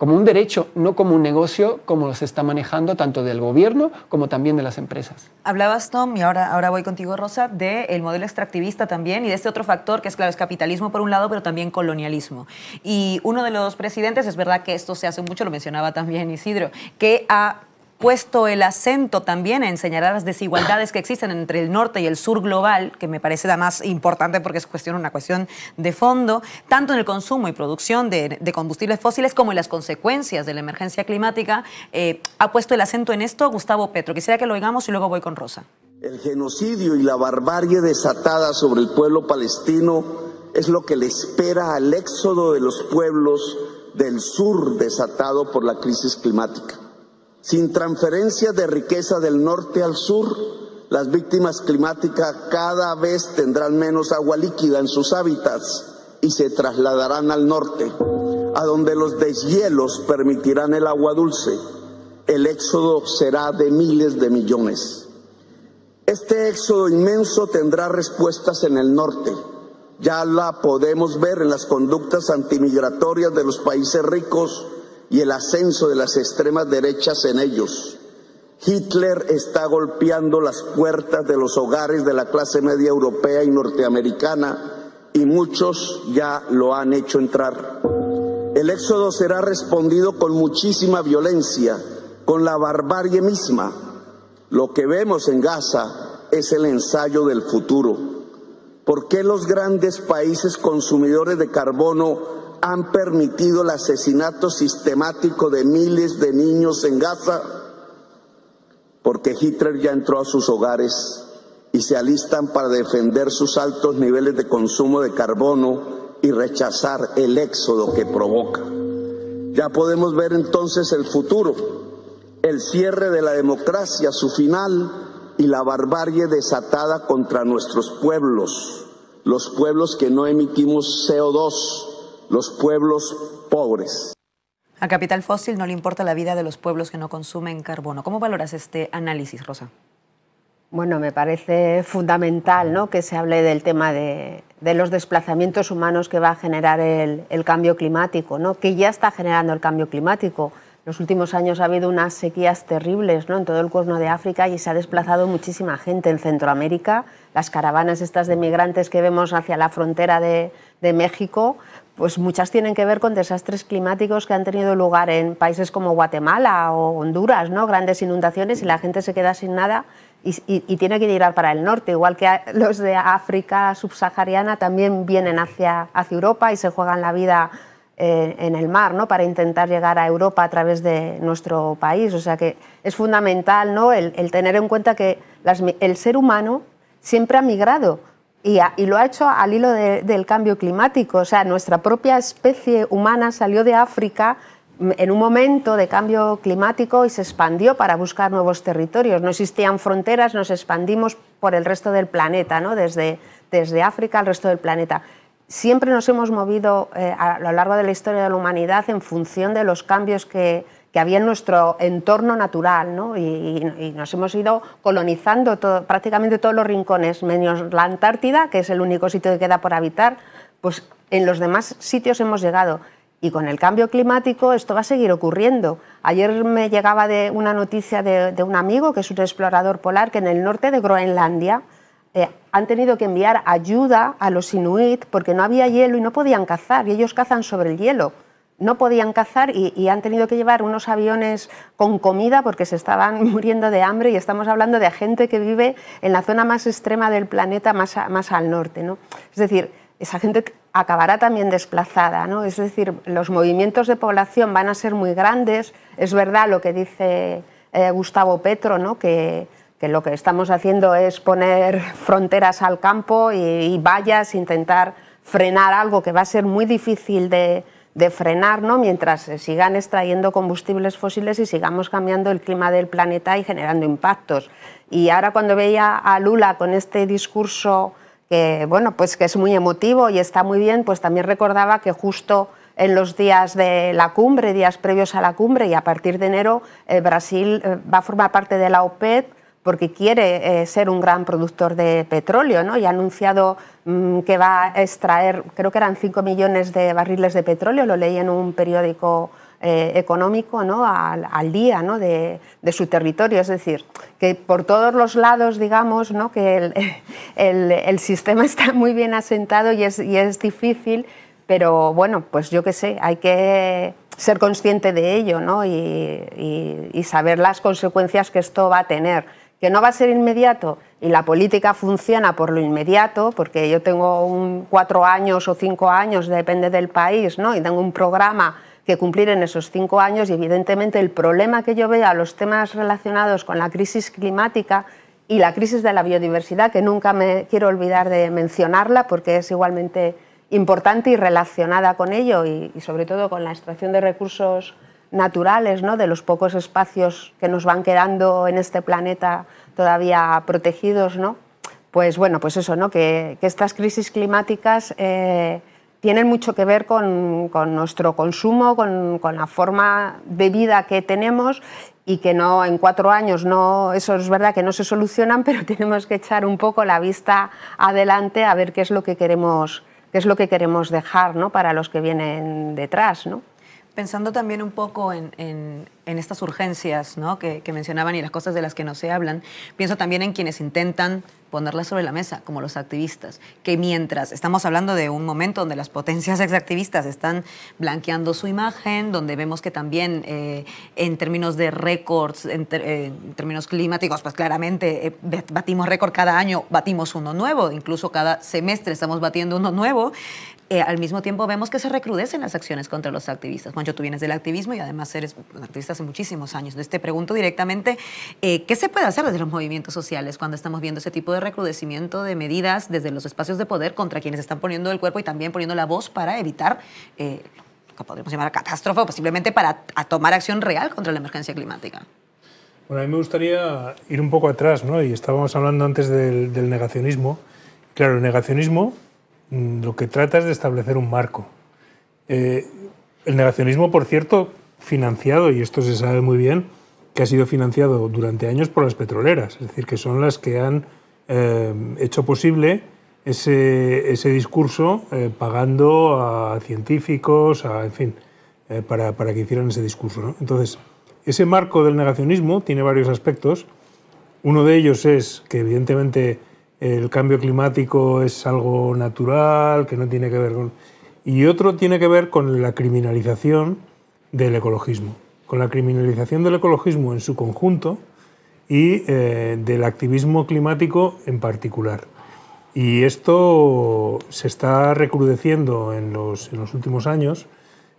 como un derecho, no como un negocio, como se está manejando tanto del gobierno como también de las empresas. Hablabas, Tom, y ahora, ahora voy contigo, Rosa, del modelo extractivista también y de este otro factor que es, claro, es capitalismo por un lado, pero también colonialismo. Y uno de los presidentes, es verdad que esto se hace mucho, lo mencionaba también Isidro, que ha puesto el acento también en señalar las desigualdades que existen entre el norte y el sur global, que me parece la más importante porque es cuestión, una cuestión de fondo, tanto en el consumo y producción de, combustibles fósiles como en las consecuencias de la emergencia climática. Eh, ha puesto el acento en esto Gustavo Petro. Quisiera que lo oigamos y luego voy con Rosa. El genocidio y la barbarie desatada sobre el pueblo palestino es lo que le espera al éxodo de los pueblos del sur desatado por la crisis climática. Sin transferencia de riqueza del norte al sur, las víctimas climáticas cada vez tendrán menos agua líquida en sus hábitats y se trasladarán al norte, a donde los deshielos permitirán el agua dulce. El éxodo será de miles de millones. Este éxodo inmenso tendrá respuestas en el norte. Ya la podemos ver en las conductas antimigratorias de los países ricos y el ascenso de las extremas derechas en ellos. Hitler está golpeando las puertas de los hogares de la clase media europea y norteamericana y muchos ya lo han hecho entrar. El éxodo será respondido con muchísima violencia, con la barbarie misma. Lo que vemos en Gaza es el ensayo del futuro. ¿Por qué los grandes países consumidores de carbono han permitido el asesinato sistemático de miles de niños en Gaza, porque Hitler ya entró a sus hogares y se alistan para defender sus altos niveles de consumo de carbono y rechazar el éxodo que provoca. Ya podemos ver entonces el futuro, el cierre de la democracia, su final y la barbarie desatada contra nuestros pueblos, los pueblos que no emitimos CO2 los pueblos pobres. A Capital Fósil no le importa la vida de los pueblos que no consumen carbono. ¿Cómo valoras este análisis, Rosa? Bueno, me parece fundamental ¿no? que se hable del tema de, de, los desplazamientos humanos que va a generar el, el cambio climático, ¿no? que ya está generando el cambio climático los últimos años ha habido unas sequías terribles en todo el cuerno de África y se ha desplazado muchísima gente en Centroamérica. Las caravanas estas de migrantes que vemos hacia la frontera de, México, pues muchas tienen que ver con desastres climáticos que han tenido lugar en países como Guatemala o Honduras, ¿no? grandes inundaciones y la gente se queda sin nada y, tiene que ir para el norte, igual que los de África subsahariana también vienen hacia, hacia Europa y se juegan la vida en el mar, ¿no? para intentar llegar a Europa a través de nuestro país. O sea que es fundamental ¿no? el, tener en cuenta que el ser humano siempre ha migrado y, lo ha hecho al hilo del cambio climático. O sea, nuestra propia especie humana salió de África en un momento de cambio climático y se expandió para buscar nuevos territorios. No existían fronteras, nos expandimos por el resto del planeta, ¿no? desde, desde África al resto del planeta siempre nos hemos movido eh, a lo largo de la historia de la humanidad en función de los cambios que, había en nuestro entorno natural, y, nos hemos ido colonizando prácticamente todos los rincones, menos la Antártida, que es el único sitio que queda por habitar, pues en los demás sitios hemos llegado. Y con el cambio climático esto va a seguir ocurriendo. Ayer me llegaba de una noticia de un amigo que es un explorador polar que en el norte de Groenlandia, eh, han tenido que enviar ayuda a los inuit porque no había hielo y no podían cazar, y ellos cazan sobre el hielo. No podían cazar y, han tenido que llevar unos aviones con comida porque se estaban muriendo de hambre y estamos hablando de gente que vive en la zona más extrema del planeta, más, más al norte. ¿no? Es decir, esa gente acabará también desplazada, ¿no? Es decir, los movimientos de población van a ser muy grandes. Es verdad lo que dice eh, Gustavo Petro, ¿no? Que, que lo que estamos haciendo es poner fronteras al campo y, vallas, intentar frenar algo que va a ser muy difícil de, de frenar ¿no? mientras se sigan extrayendo combustibles fósiles y sigamos cambiando el clima del planeta y generando impactos. Y ahora cuando veía a Lula con este discurso que, bueno, pues que es muy emotivo y está muy bien, pues también recordaba que justo en los días de la cumbre, días previos a la cumbre y a partir de enero, eh, Brasil eh, va a formar parte de la OPEP porque quiere eh, ser un gran productor de petróleo, ¿no? Y ha anunciado mm, que va a extraer, creo que eran 5 millones de barriles de petróleo, lo leí en un periódico eh, económico al, día de, su territorio. Es decir, que por todos los lados, digamos, que el, sistema está muy bien asentado y es, difícil, pero bueno, pues yo qué sé, hay que ser consciente de ello y saber las consecuencias que esto va a tener que no va a ser inmediato y la política funciona por lo inmediato, porque yo tengo un cuatro años o cinco años, depende del país, ¿no? y tengo un programa que cumplir en esos cinco años y evidentemente el problema que yo veo a los temas relacionados con la crisis climática y la crisis de la biodiversidad, que nunca me quiero olvidar de mencionarla porque es igualmente importante y relacionada con ello y sobre todo con la extracción de recursos naturales, ¿no? de los pocos espacios que nos van quedando en este planeta todavía protegidos, ¿no? pues bueno, pues eso, ¿no? que, estas crisis climáticas eh, tienen mucho que ver con, nuestro consumo, con, la forma de vida que tenemos y que no en cuatro años no, eso es verdad que no se solucionan, pero tenemos que echar un poco la vista adelante a ver qué es lo que queremos, qué es lo que queremos dejar ¿no? para los que vienen detrás. ¿no? Pensando también un poco en, estas urgencias que, mencionaban y las cosas de las que no se hablan, pienso también en quienes intentan ponerlas sobre la mesa, como los activistas, que mientras estamos hablando de un momento donde las potencias exactivistas están blanqueando su imagen, donde vemos que también eh, en términos de récords, en, eh, términos climáticos, pues claramente eh, batimos récord cada año, batimos uno nuevo, incluso cada semestre estamos batiendo uno nuevo, eh, al mismo tiempo vemos que se recrudecen las acciones contra los activistas. Juancho, tú vienes del activismo y además eres un activista hace muchísimos años. Entonces te pregunto directamente, eh, ¿qué se puede hacer desde los movimientos sociales cuando estamos viendo ese tipo de recrudecimiento de medidas desde los espacios de poder contra quienes están poniendo el cuerpo y también poniendo la voz para evitar eh, lo que podríamos llamar catástrofe o posiblemente para tomar acción real contra la emergencia climática? Bueno, a mí me gustaría ir un poco atrás, ¿no? Y estábamos hablando antes del, del negacionismo. Claro, el negacionismo Mm, lo que trata es de establecer un marco. Eh, el negacionismo, por cierto, financiado, y esto se sabe muy bien, que ha sido financiado durante años por las petroleras, es decir, que son las que han eh, hecho posible ese, ese discurso eh, pagando a científicos, a, en fin, para, para, que hicieran ese discurso. Entonces, ese marco del negacionismo tiene varios aspectos. Uno de ellos es que, evidentemente, el cambio climático es algo natural, que no tiene que ver con... Y otro tiene que ver con la criminalización del ecologismo, con la criminalización del ecologismo en su conjunto y eh, del activismo climático en particular. Y esto se está recrudeciendo en los, últimos años,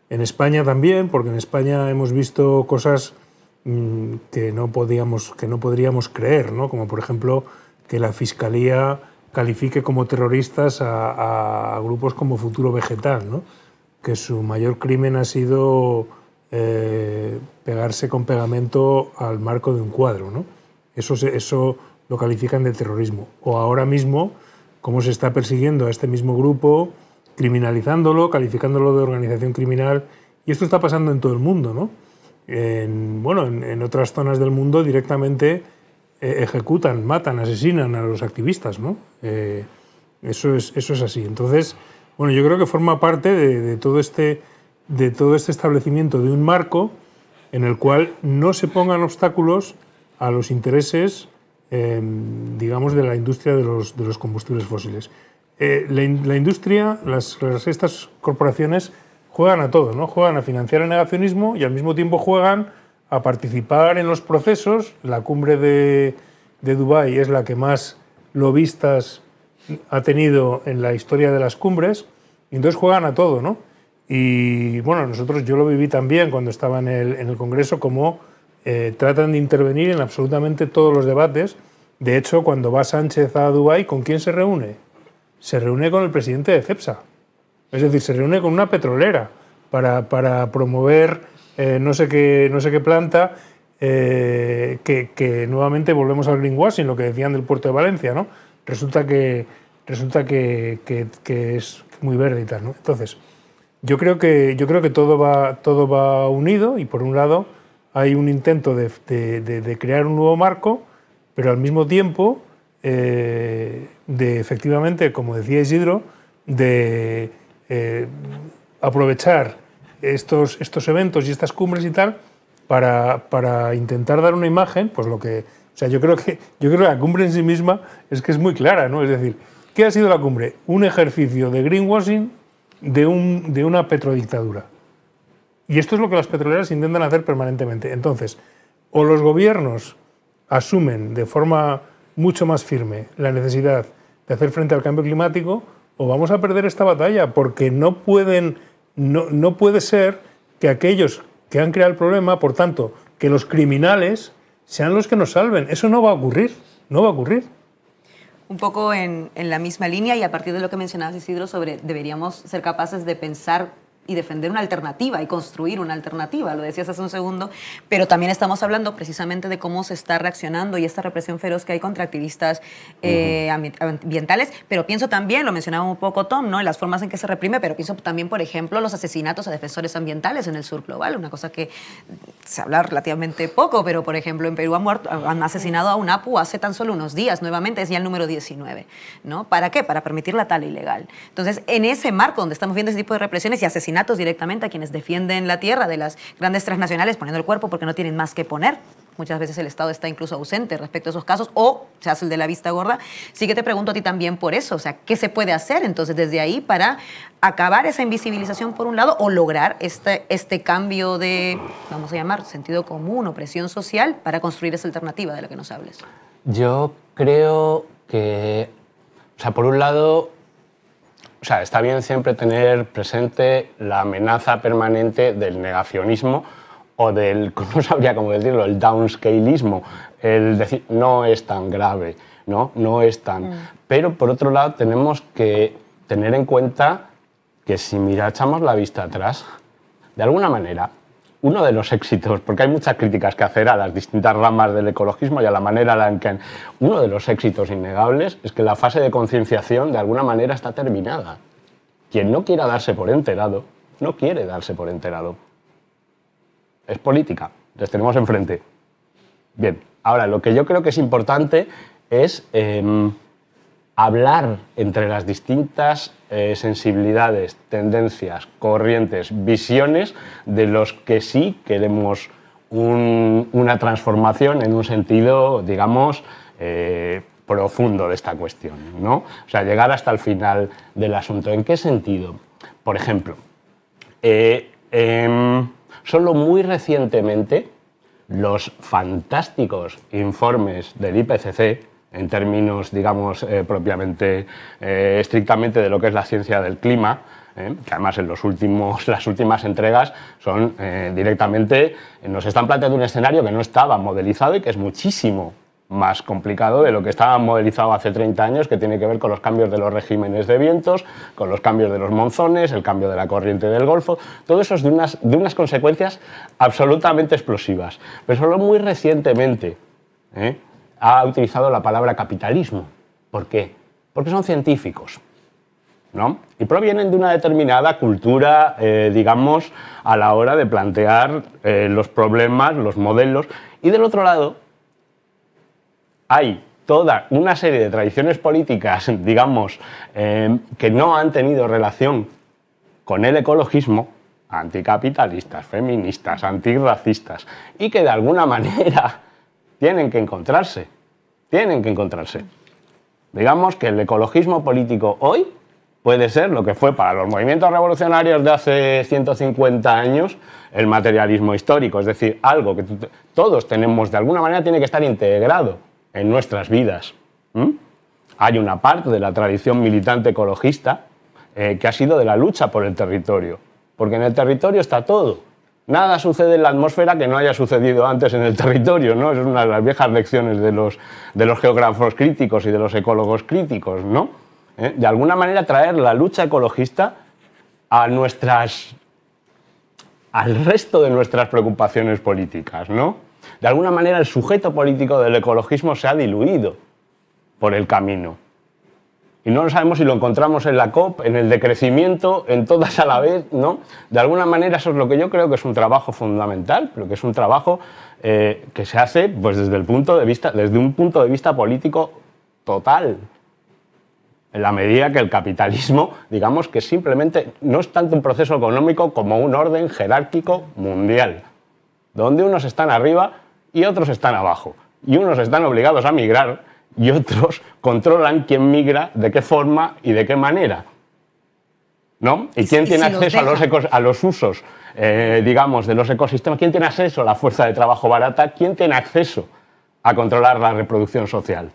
en España también, porque en España hemos visto cosas mm, que, no podíamos, que no podríamos creer, como por ejemplo que la Fiscalía califique como terroristas a, grupos como Futuro Vegetal, ¿no? que su mayor crimen ha sido eh, pegarse con pegamento al marco de un cuadro. ¿no? Eso, eso lo califican de terrorismo. O ahora mismo, cómo se está persiguiendo a este mismo grupo, criminalizándolo, calificándolo de organización criminal. Y esto está pasando en todo el mundo, ¿no? bueno, en, en otras zonas del mundo directamente e-, ejecutan, matan, asesinan a los activistas, ¿no? Eh, eso, es, eso es así. Entonces, bueno, yo creo que forma parte de, todo este, de todo este establecimiento de un marco en el cual no se pongan obstáculos a los intereses, eh, digamos, de la industria de los, combustibles fósiles. Eh, la, industria, estas corporaciones juegan a todo, ¿no? Juegan a financiar el negacionismo y al mismo tiempo juegan a participar en los procesos. La cumbre de, de Dubái es la que más lobistas ha tenido en la historia de las cumbres. Y entonces juegan a todo, ¿no? Y bueno, nosotros yo lo viví también cuando estaba en el, Congreso, como eh, tratan de intervenir en absolutamente todos los debates. De hecho, cuando va Sánchez a Dubái, ¿con quién se reúne? Se reúne con el presidente de CEPSA. Es decir, se reúne con una petrolera para, para promover eh, no, sé qué, no sé qué planta, eh, que, nuevamente volvemos al greenwashing, lo que decían del puerto de Valencia, ¿no? Resulta que, resulta que, es muy verde y tal, Entonces, yo creo que, yo creo que todo, va, todo va unido y por un lado hay un intento de, crear un nuevo marco, pero al mismo tiempo, eh, de efectivamente, como decía Isidro, de aprovechar estos, estos eventos y estas cumbres y tal para, intentar dar una imagen, pues lo que... O sea, yo creo, que, yo creo la cumbre en sí misma es que es muy clara, ¿no? Es decir, ¿qué ha sido la cumbre? Un ejercicio de greenwashing de, un, de una petrodictadura. Y esto es lo que las petroleras intentan hacer permanentemente. Entonces, o los gobiernos asumen de forma mucho más firme la necesidad de hacer frente al cambio climático, o vamos a perder esta batalla, porque no pueden no, puede ser que aquellos que han creado el problema, por tanto, que los criminales sean los que nos salven. Eso no va a ocurrir, no va a ocurrir un poco en, en, la misma línea y a partir de lo que mencionabas, Isidro, sobre deberíamos ser capaces de pensar y defender una alternativa y construir una alternativa, lo decías hace un segundo, pero también estamos hablando precisamente de cómo se está reaccionando y esta represión feroz que hay contra activistas eh, ambientales, pero pienso también, lo mencionaba un poco Tom, ¿no? en las formas en que se reprime, pero pienso también, por ejemplo, los asesinatos a defensores ambientales en el sur global, una cosa que se habla relativamente poco, pero por ejemplo en Perú han, asesinado a un APU hace tan solo unos días, nuevamente es ya el número 19, ¿no? ¿Para qué? Para permitir la tala ilegal. Entonces, en ese marco donde estamos viendo ese tipo de represiones y asesinatos, directamente a quienes defienden la tierra de las grandes transnacionales poniendo el cuerpo porque no tienen más que poner. Muchas veces el Estado está incluso ausente respecto a esos casos o se hace el de la vista gorda. Sí que te pregunto a ti también por eso, o sea, ¿qué se puede hacer entonces desde ahí para acabar esa invisibilización por un lado o lograr este, este cambio de, vamos a llamar, sentido común o presión social para construir esa alternativa de la que nos hables? Yo creo que, o sea, por un lado, o sea, está bien siempre tener presente la amenaza permanente del negacionismo o del, no sabría cómo decirlo, el downscaleismo, el decir, no es tan grave, ¿no? No es tan... Mm. Pero por otro lado tenemos que tener en cuenta que si mirachamos la vista atrás, de alguna manera uno de los éxitos, porque hay muchas críticas que hacer a las distintas ramas del ecologismo y a la manera en que uno de los éxitos innegables es que la fase de concienciación de alguna manera está terminada. Quien no quiera darse por enterado, no quiere darse por enterado. Es política, les tenemos enfrente. Bien, ahora lo que yo creo que es importante es em, hablar entre las distintas eh, sensibilidades, tendencias, corrientes, visiones de los que sí queremos una transformación en un sentido, digamos, eh, profundo de esta cuestión, ¿no? O sea, llegar hasta el final del asunto. ¿En qué sentido? Por ejemplo, eh, em, solo muy recientemente los fantásticos informes del IPCC en términos, digamos, eh, propiamente, eh, estrictamente de lo que es la ciencia del clima, ¿eh? que además en los últimos, las últimas entregas son directamente, nos están planteando un escenario que no estaba modelizado y que es muchísimo más complicado de lo que estaba modelizado hace 30 años, que tiene que ver con los cambios de los regímenes de vientos, con los cambios de los monzones, el cambio de la corriente del Golfo, todo eso es de unas, de unas consecuencias absolutamente explosivas. Pero solo muy recientemente, ha utilizado la palabra capitalismo. ¿Por qué? Porque son científicos. ¿No? Y provienen de una determinada cultura, eh, digamos, a la hora de plantear eh, los problemas, los modelos. Y del otro lado, hay toda una serie de tradiciones políticas, digamos, eh, que no han tenido relación con el ecologismo, anticapitalistas, feministas, antirracistas, y que de alguna manera tienen que encontrarse. Tienen que encontrarse. Digamos que el ecologismo político hoy puede ser lo que fue para los movimientos revolucionarios de hace 150 años el materialismo histórico, es decir, algo que todos tenemos de alguna manera tiene que estar integrado en nuestras vidas. Hay una parte de la tradición militante ecologista eh, que ha sido de la lucha por el territorio, porque en el territorio está todo. Nada sucede en la atmósfera que no haya sucedido antes en el territorio, ¿no? Es una de las viejas lecciones de los, geógrafos críticos y de los ecólogos críticos, ¿no? ¿Eh? De alguna manera traer la lucha ecologista a nuestras al resto de nuestras preocupaciones políticas, ¿no? De alguna manera el sujeto político del ecologismo se ha diluido por el camino y no lo sabemos si lo encontramos en la COP, en el decrecimiento, en todas a la vez, ¿no? De alguna manera eso es lo que yo creo que es un trabajo fundamental, pero que es un trabajo eh, que se hace pues, desde, el punto de vista, desde un punto de vista político total, en la medida que el capitalismo, digamos que simplemente no es tanto un proceso económico como un orden jerárquico mundial, donde unos están arriba y otros están abajo, y unos están obligados a migrar y otros controlan quién migra, de qué forma y de qué manera. ¿Y quién tiene acceso a, los a los usos, eh, digamos, de los ecosistemas? ¿Quién tiene acceso a la fuerza de trabajo barata? ¿Quién tiene acceso a controlar la reproducción social?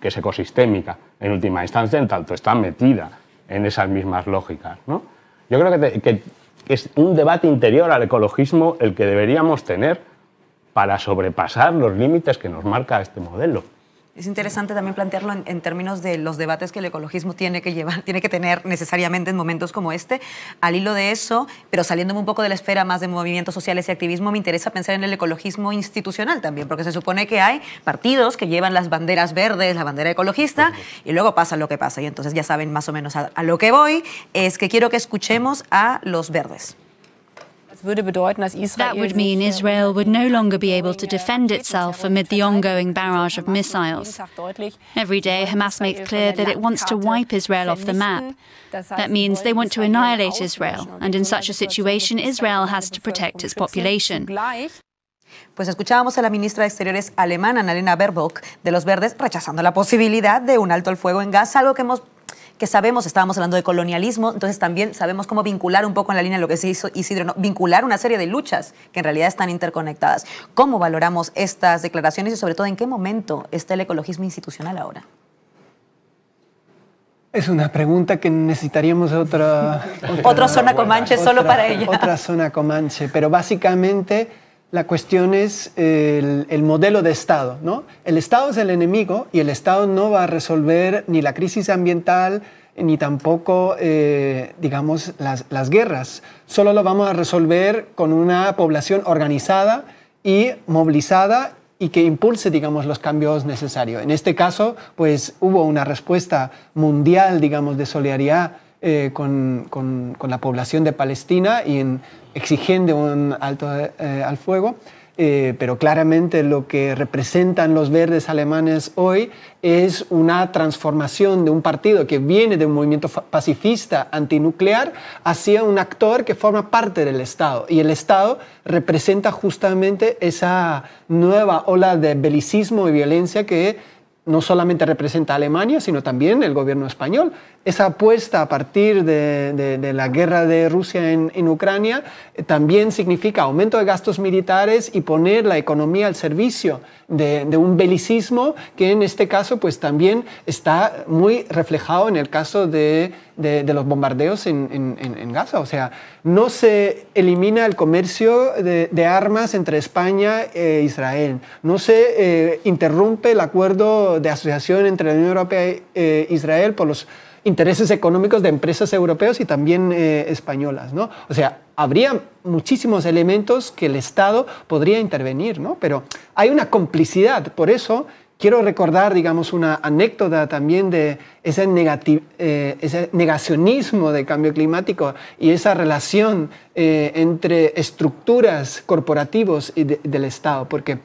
Que es ecosistémica, en última instancia, en tanto está metida en esas mismas lógicas. ¿no? Yo creo que es un debate interior al ecologismo el que deberíamos tener para sobrepasar los límites que nos marca este modelo. Es interesante también plantearlo en, términos de los debates que el ecologismo tiene que llevar, tiene que tener necesariamente en momentos como este. Al hilo de eso, pero saliéndome un poco de la esfera más de movimientos sociales y activismo, me interesa pensar en el ecologismo institucional también, porque se supone que hay partidos que llevan las banderas verdes, la bandera ecologista, y luego pasa lo que pasa. Y entonces ya saben más o menos a lo que voy, es que quiero que escuchemos a los verdes. That would mean Israel would no longer be able to defend itself amid the ongoing barrage of missiles. Every day, Hamas makes er clear that it wants to wipe Israel off the map. That means they want to annihilate Israel, and in such a situation, Israel has to protect its population. Pues escuchábamos a la ministra de Exteriores alemana, Annalena Baerbock, de los Verdes, rechazando la posibilidad de un alto el fuego en Gaza, algo que hemos que sabemos, estábamos hablando de colonialismo, entonces también sabemos cómo vincular un poco en la línea de lo que se hizo Isidro, vincular una serie de luchas que en realidad están interconectadas. ¿Cómo valoramos estas declaraciones y sobre todo en qué momento está el ecologismo institucional ahora? Es una pregunta que necesitaríamos otra... otra, zona comanche solo para ella. Otra zona comanche, pero básicamente la cuestión es el, modelo de Estado, ¿no? El Estado es el enemigo y el Estado no va a resolver ni la crisis ambiental ni tampoco, eh, digamos, las, guerras. Solo lo vamos a resolver con una población organizada y movilizada y que impulse, digamos, los cambios necesarios. En este caso, pues hubo una respuesta mundial, digamos, de solidaridad eh, con, la población de Palestina y exigiendo un alto eh, al fuego. Eh, pero claramente lo que representan los verdes alemanes hoy es una transformación de un partido que viene de un movimiento pacifista antinuclear hacia un actor que forma parte del Estado. Y el Estado representa justamente esa nueva ola de belicismo y violencia que no solamente representa Alemania, sino también el gobierno español esa apuesta a partir de, la guerra de Rusia en, Ucrania eh, también significa aumento de gastos militares y poner la economía al servicio de, un belicismo que en este caso pues también está muy reflejado en el caso de, los bombardeos en, Gaza. O sea, no se elimina el comercio de, armas entre España e Israel, no se eh, interrumpe el acuerdo de asociación entre la Unión Europea e eh, Israel por los intereses económicos de empresas europeas y también eh, españolas, ¿no? O sea, habría muchísimos elementos que el Estado podría intervenir, ¿no? Pero hay una complicidad, por eso quiero recordar, digamos, una anécdota también de ese, eh, ese negacionismo de cambio climático y esa relación eh, entre estructuras corporativas y del Estado, porque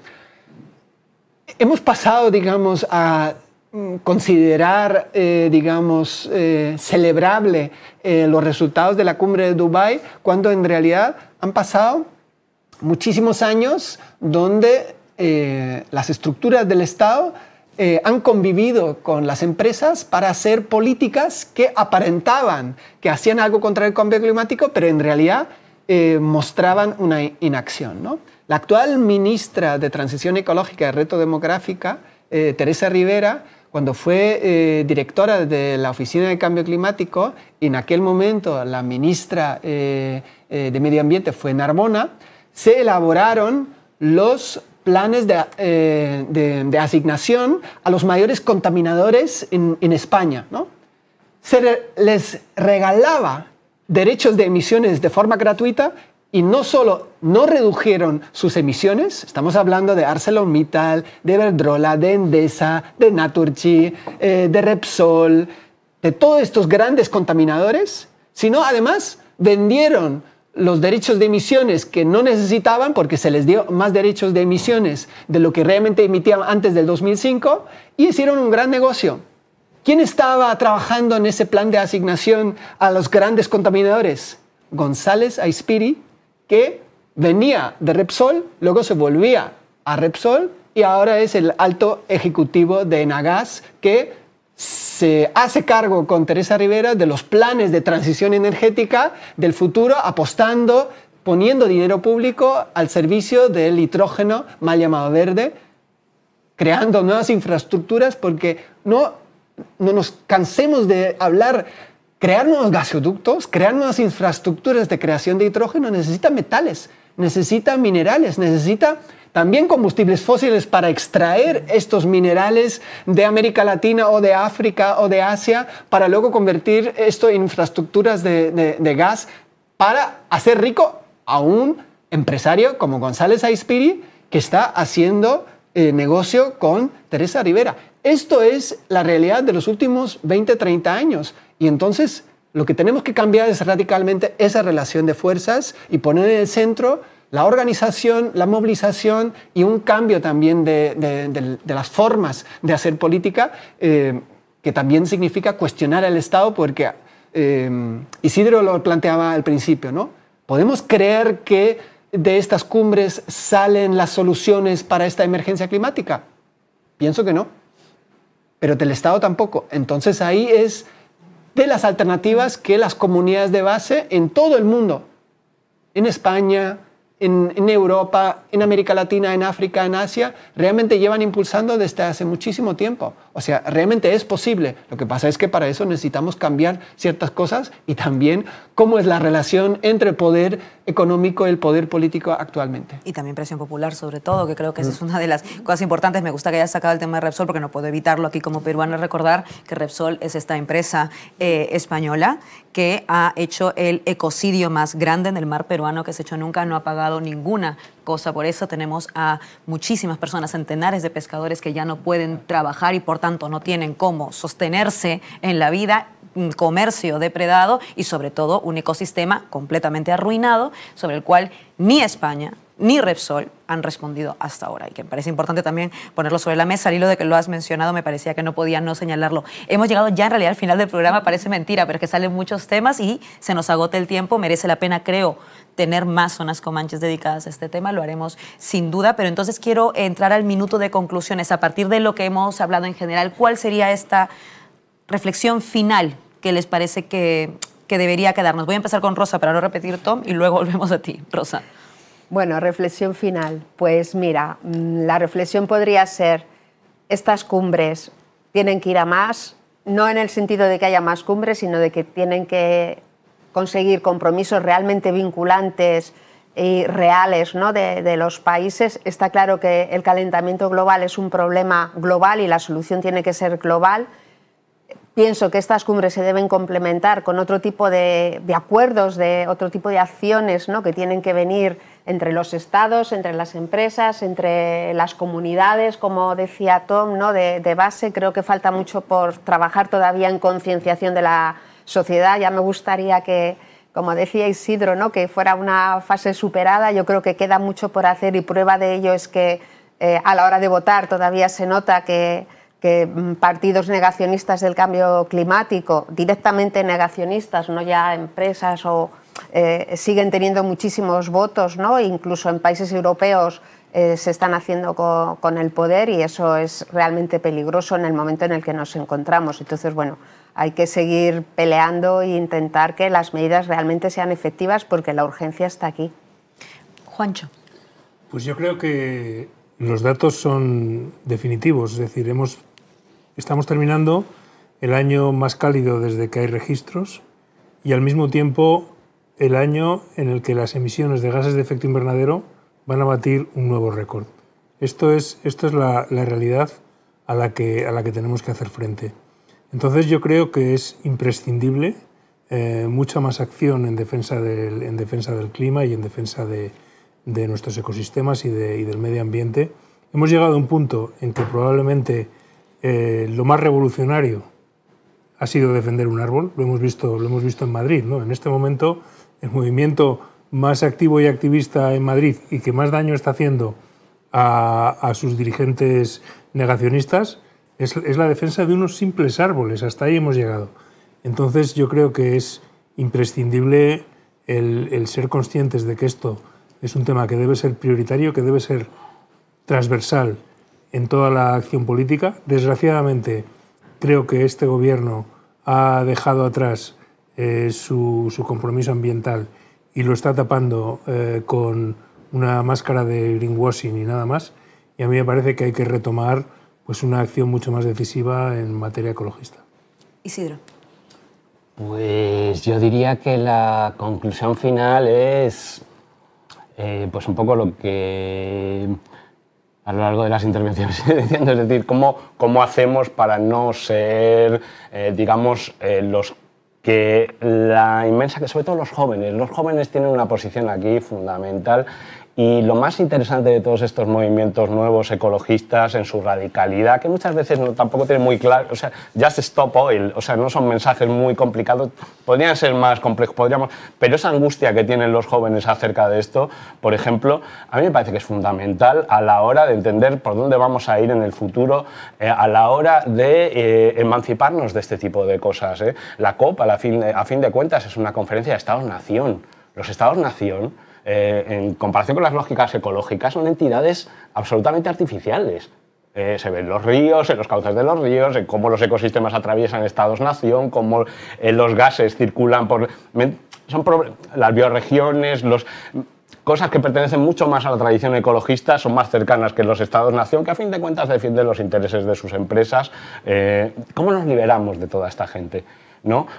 hemos pasado, digamos, a considerar, eh, digamos, eh, celebrable eh, los resultados de la cumbre de Dubái, cuando en realidad han pasado muchísimos años donde las estructuras del Estado han convivido con las empresas para hacer políticas que aparentaban que hacían algo contra el cambio climático, pero en realidad mostraban una inacción. La actual ministra de Transición Ecológica y Reto Demográfica, Teresa Rivera, cuando fue eh, directora de la Oficina de Cambio Climático, en aquel momento la ministra eh, eh, de Medio Ambiente fue Narbona, se elaboraron los planes de, asignación a los mayores contaminadores en, España. Se les regalaba derechos de emisiones de forma gratuita y no solo no redujeron sus emisiones, estamos hablando de ArcelorMittal, de Verdrola, de Endesa, de Naturgy, eh, de Repsol, de todos estos grandes contaminadores, sino además vendieron los derechos de emisiones que no necesitaban porque se les dio más derechos de emisiones de lo que realmente emitían antes del 2005 y hicieron un gran negocio. ¿Quién estaba trabajando en ese plan de asignación a los grandes contaminadores? González Aispiri que venía de Repsol, luego se volvía a Repsol y ahora es el alto ejecutivo de Enagás que se hace cargo con Teresa Rivera de los planes de transición energética del futuro, apostando, poniendo dinero público al servicio del hidrógeno mal llamado verde, creando nuevas infraestructuras, porque no, no nos cansemos de hablar crear nuevos gasoductos, crear nuevas infraestructuras de creación de hidrógeno necesita metales, necesita minerales, necesita también combustibles fósiles para extraer estos minerales de América Latina o de África o de Asia para luego convertir esto en infraestructuras de, gas para hacer rico a un empresario como González Aispiri que está haciendo eh, negocio con Teresa Rivera. Esto es la realidad de los últimos 20, 30 años. Y entonces lo que tenemos que cambiar es radicalmente esa relación de fuerzas y poner en el centro la organización, la movilización y un cambio también de, las formas de hacer política, eh, que también significa cuestionar al Estado, porque eh, Isidro lo planteaba al principio, ¿no? Podemos creer que de estas cumbres salen las soluciones para esta emergencia climática. Pienso que no, pero del Estado tampoco. Entonces ahí es de las alternativas que las comunidades de base en todo el mundo, en España, en, Europa, en América Latina, en África, en Asia, realmente llevan impulsando desde hace muchísimo tiempo. O sea, realmente es posible. Lo que pasa es que para eso necesitamos cambiar ciertas cosas y también cómo es la relación entre el poder económico y el poder político actualmente. Y también presión popular, sobre todo, que creo que esa es una de las cosas importantes. Me gusta que hayas sacado el tema de Repsol porque no puedo evitarlo aquí como peruano recordar que Repsol es esta empresa eh, española que ha hecho el ecocidio más grande en el mar peruano que se ha hecho nunca, no ha pagado ninguna cosa. Por eso tenemos a muchísimas personas, centenares de pescadores que ya no pueden trabajar y por tanto no tienen cómo sostenerse en la vida comercio depredado y sobre todo un ecosistema completamente arruinado sobre el cual ni España ni Repsol han respondido hasta ahora. Y que me parece importante también ponerlo sobre la mesa. Al hilo de que lo has mencionado, me parecía que no podía no señalarlo. Hemos llegado ya en realidad al final del programa, parece mentira, pero es que salen muchos temas y se nos agota el tiempo. Merece la pena, creo, tener más zonas comanches dedicadas a este tema. Lo haremos sin duda, pero entonces quiero entrar al minuto de conclusiones. A partir de lo que hemos hablado en general, ¿cuál sería esta reflexión final que les parece que debería quedarnos? Voy a empezar con Rosa para no repetir Tom y luego volvemos a ti, Rosa. Bueno, reflexión final. Pues mira, mm, la reflexión podría ser, estas cumbres tienen que ir a más, no en el sentido de que haya más cumbres, sino de que tienen que conseguir compromisos realmente vinculantes y reales ¿no? de, los países. Está claro que el calentamiento global es un problema global y la solución tiene que ser global. Pienso que estas cumbres se deben complementar con otro tipo de, de acuerdos, de otro tipo de acciones ¿no? que tienen que venir entre los estados, entre las empresas, entre las comunidades, como decía Tom, ¿no? de, base. Creo que falta mucho por trabajar todavía en concienciación de la sociedad. Ya me gustaría que, como decía Isidro, ¿no? que fuera una fase superada. Yo creo que queda mucho por hacer y prueba de ello es que eh, a la hora de votar todavía se nota que, que mm, partidos negacionistas del cambio climático, directamente negacionistas, no ya empresas o eh, siguen teniendo muchísimos votos, ¿no? E incluso en países europeos eh, se están haciendo con, el poder y eso es realmente peligroso en el momento en el que nos encontramos. Entonces, bueno, hay que seguir peleando e intentar que las medidas realmente sean efectivas porque la urgencia está aquí. Juancho. Pues yo creo que los datos son definitivos, es decir, estamos terminando el año más cálido desde que hay registros y al mismo tiempo el año en el que las emisiones de gases de efecto invernadero van a batir un nuevo récord. Esto es, esto es la, realidad a la, que, a la que tenemos que hacer frente. Entonces yo creo que es imprescindible eh, mucha más acción en defensa, del, en defensa del clima y en defensa de, nuestros ecosistemas y, del medio ambiente. Hemos llegado a un punto en que probablemente eh, lo más revolucionario ha sido defender un árbol. Lo hemos visto, lo hemos visto en Madrid. ¿no? En este momento el movimiento más activo y activista en Madrid y que más daño está haciendo a, sus dirigentes negacionistas es, la defensa de unos simples árboles. Hasta ahí hemos llegado. Entonces yo creo que es imprescindible el ser conscientes de que esto es un tema que debe ser prioritario, que debe ser transversal en toda la acción política. Desgraciadamente creo que este gobierno ha dejado atrás eh, su, compromiso ambiental y lo está tapando eh, con una máscara de greenwashing y nada más. Y a mí me parece que hay que retomar pues, una acción mucho más decisiva en materia ecologista. Isidro. Pues yo diría que la conclusión final es eh, pues un poco lo que a lo largo de las intervenciones diciendo, es decir, cómo, cómo hacemos para no ser, digamos, los que la inmensa, que sobre todo los jóvenes, los jóvenes tienen una posición aquí fundamental y lo más interesante de todos estos movimientos nuevos ecologistas en su radicalidad, que muchas veces no, tampoco tienen muy claro, o sea, just stop oil, o sea, no son mensajes muy complicados, podrían ser más complejos, podríamos, pero esa angustia que tienen los jóvenes acerca de esto, por ejemplo, a mí me parece que es fundamental a la hora de entender por dónde vamos a ir en el futuro, eh, a la hora de eh, emanciparnos de este tipo de cosas. Eh. La COP, a, fin, a fin de cuentas, es una conferencia de Estados-Nación. Los Estados-Nación eh, en comparación con las lógicas ecológicas, son entidades absolutamente artificiales. Eh, se ven los ríos, en los cauces de los ríos, cómo los ecosistemas atraviesan estados-nación, cómo eh, los gases circulan por... Son las bioregiones, cosas que pertenecen mucho más a la tradición ecologista, son más cercanas que los estados-nación, que a fin de cuentas defienden los intereses de sus empresas. ¿Cómo nos liberamos de toda esta gente?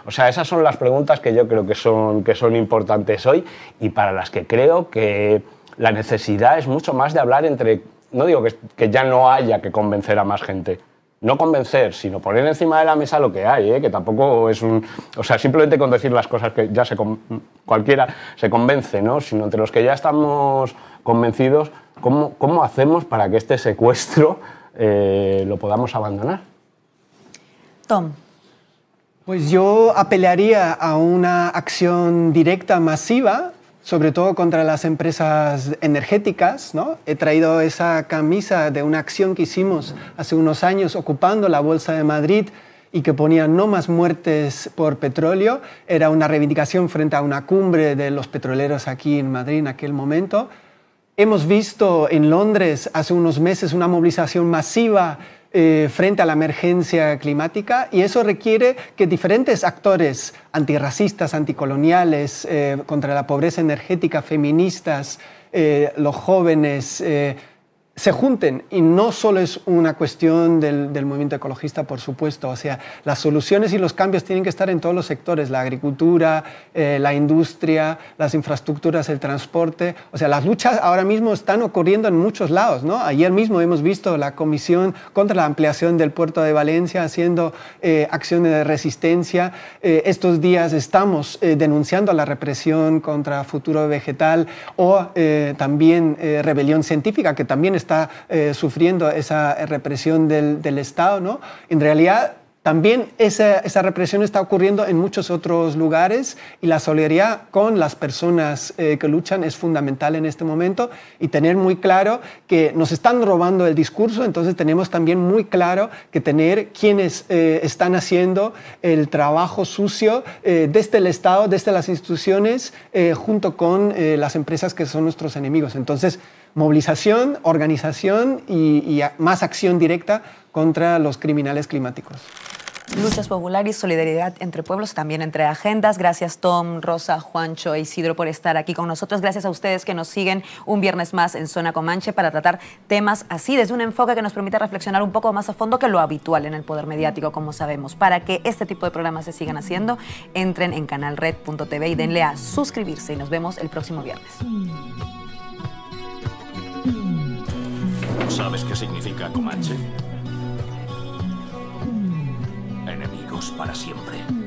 O sea, esas son las preguntas que yo creo que son, que son importantes hoy y para las que creo que la necesidad es mucho más de hablar entre, no digo que, ya no haya que convencer a más gente, no convencer, sino poner encima de la mesa lo que hay, ¿eh? que tampoco es un... O sea, simplemente con decir las cosas que ya se cualquiera se convence, ¿no? Sino entre los que ya estamos convencidos, ¿cómo, hacemos para que este secuestro eh, lo podamos abandonar? Tom. Pues yo apelaría a una acción directa masiva, sobre todo contra las empresas energéticas. He traído esa camisa de una acción que hicimos hace unos años ocupando la Bolsa de Madrid y que ponía no más muertes por petróleo. Era una reivindicación frente a una cumbre de los petroleros aquí en Madrid en aquel momento. Hemos visto en Londres hace unos meses una movilización masiva eh, frente a la emergencia climática y eso requiere que diferentes actores antirracistas, anticoloniales, eh, contra la pobreza energética, feministas, eh, los jóvenes, se junten y no solo es una cuestión del, movimiento ecologista, por supuesto, o sea, las soluciones y los cambios tienen que estar en todos los sectores, la agricultura, eh, la industria, las infraestructuras, el transporte, o sea, las luchas ahora mismo están ocurriendo en muchos lados, ¿no? Ayer mismo hemos visto la Comisión contra la ampliación del puerto de Valencia haciendo eh, acciones de resistencia, eh, estos días estamos denunciando la represión contra futuro vegetal o también rebelión científica, que también es está eh, sufriendo esa eh, represión del, Estado, ¿no? En realidad, también esa, esa, represión está ocurriendo en muchos otros lugares y la solidaridad con las personas eh, que luchan es fundamental en este momento y tener muy claro que nos están robando el discurso, entonces tenemos también muy claro que tener quienes están haciendo el trabajo sucio desde el Estado, desde las instituciones, junto con las empresas que son nuestros enemigos. Entonces, movilización, organización y, más acción directa contra los criminales climáticos. Luchas populares, solidaridad entre pueblos, también entre agendas. Gracias Tom, Rosa, Juancho e Isidro por estar aquí con nosotros. Gracias a ustedes que nos siguen un viernes más en Zona Comanche para tratar temas así, desde un enfoque que nos permite reflexionar un poco más a fondo que lo habitual en el poder mediático, como sabemos. Para que este tipo de programas se sigan haciendo, entren en canalred.tv y denle a suscribirse y nos vemos el próximo viernes. ¿Sabes qué significa Comanche? Enemigos para siempre.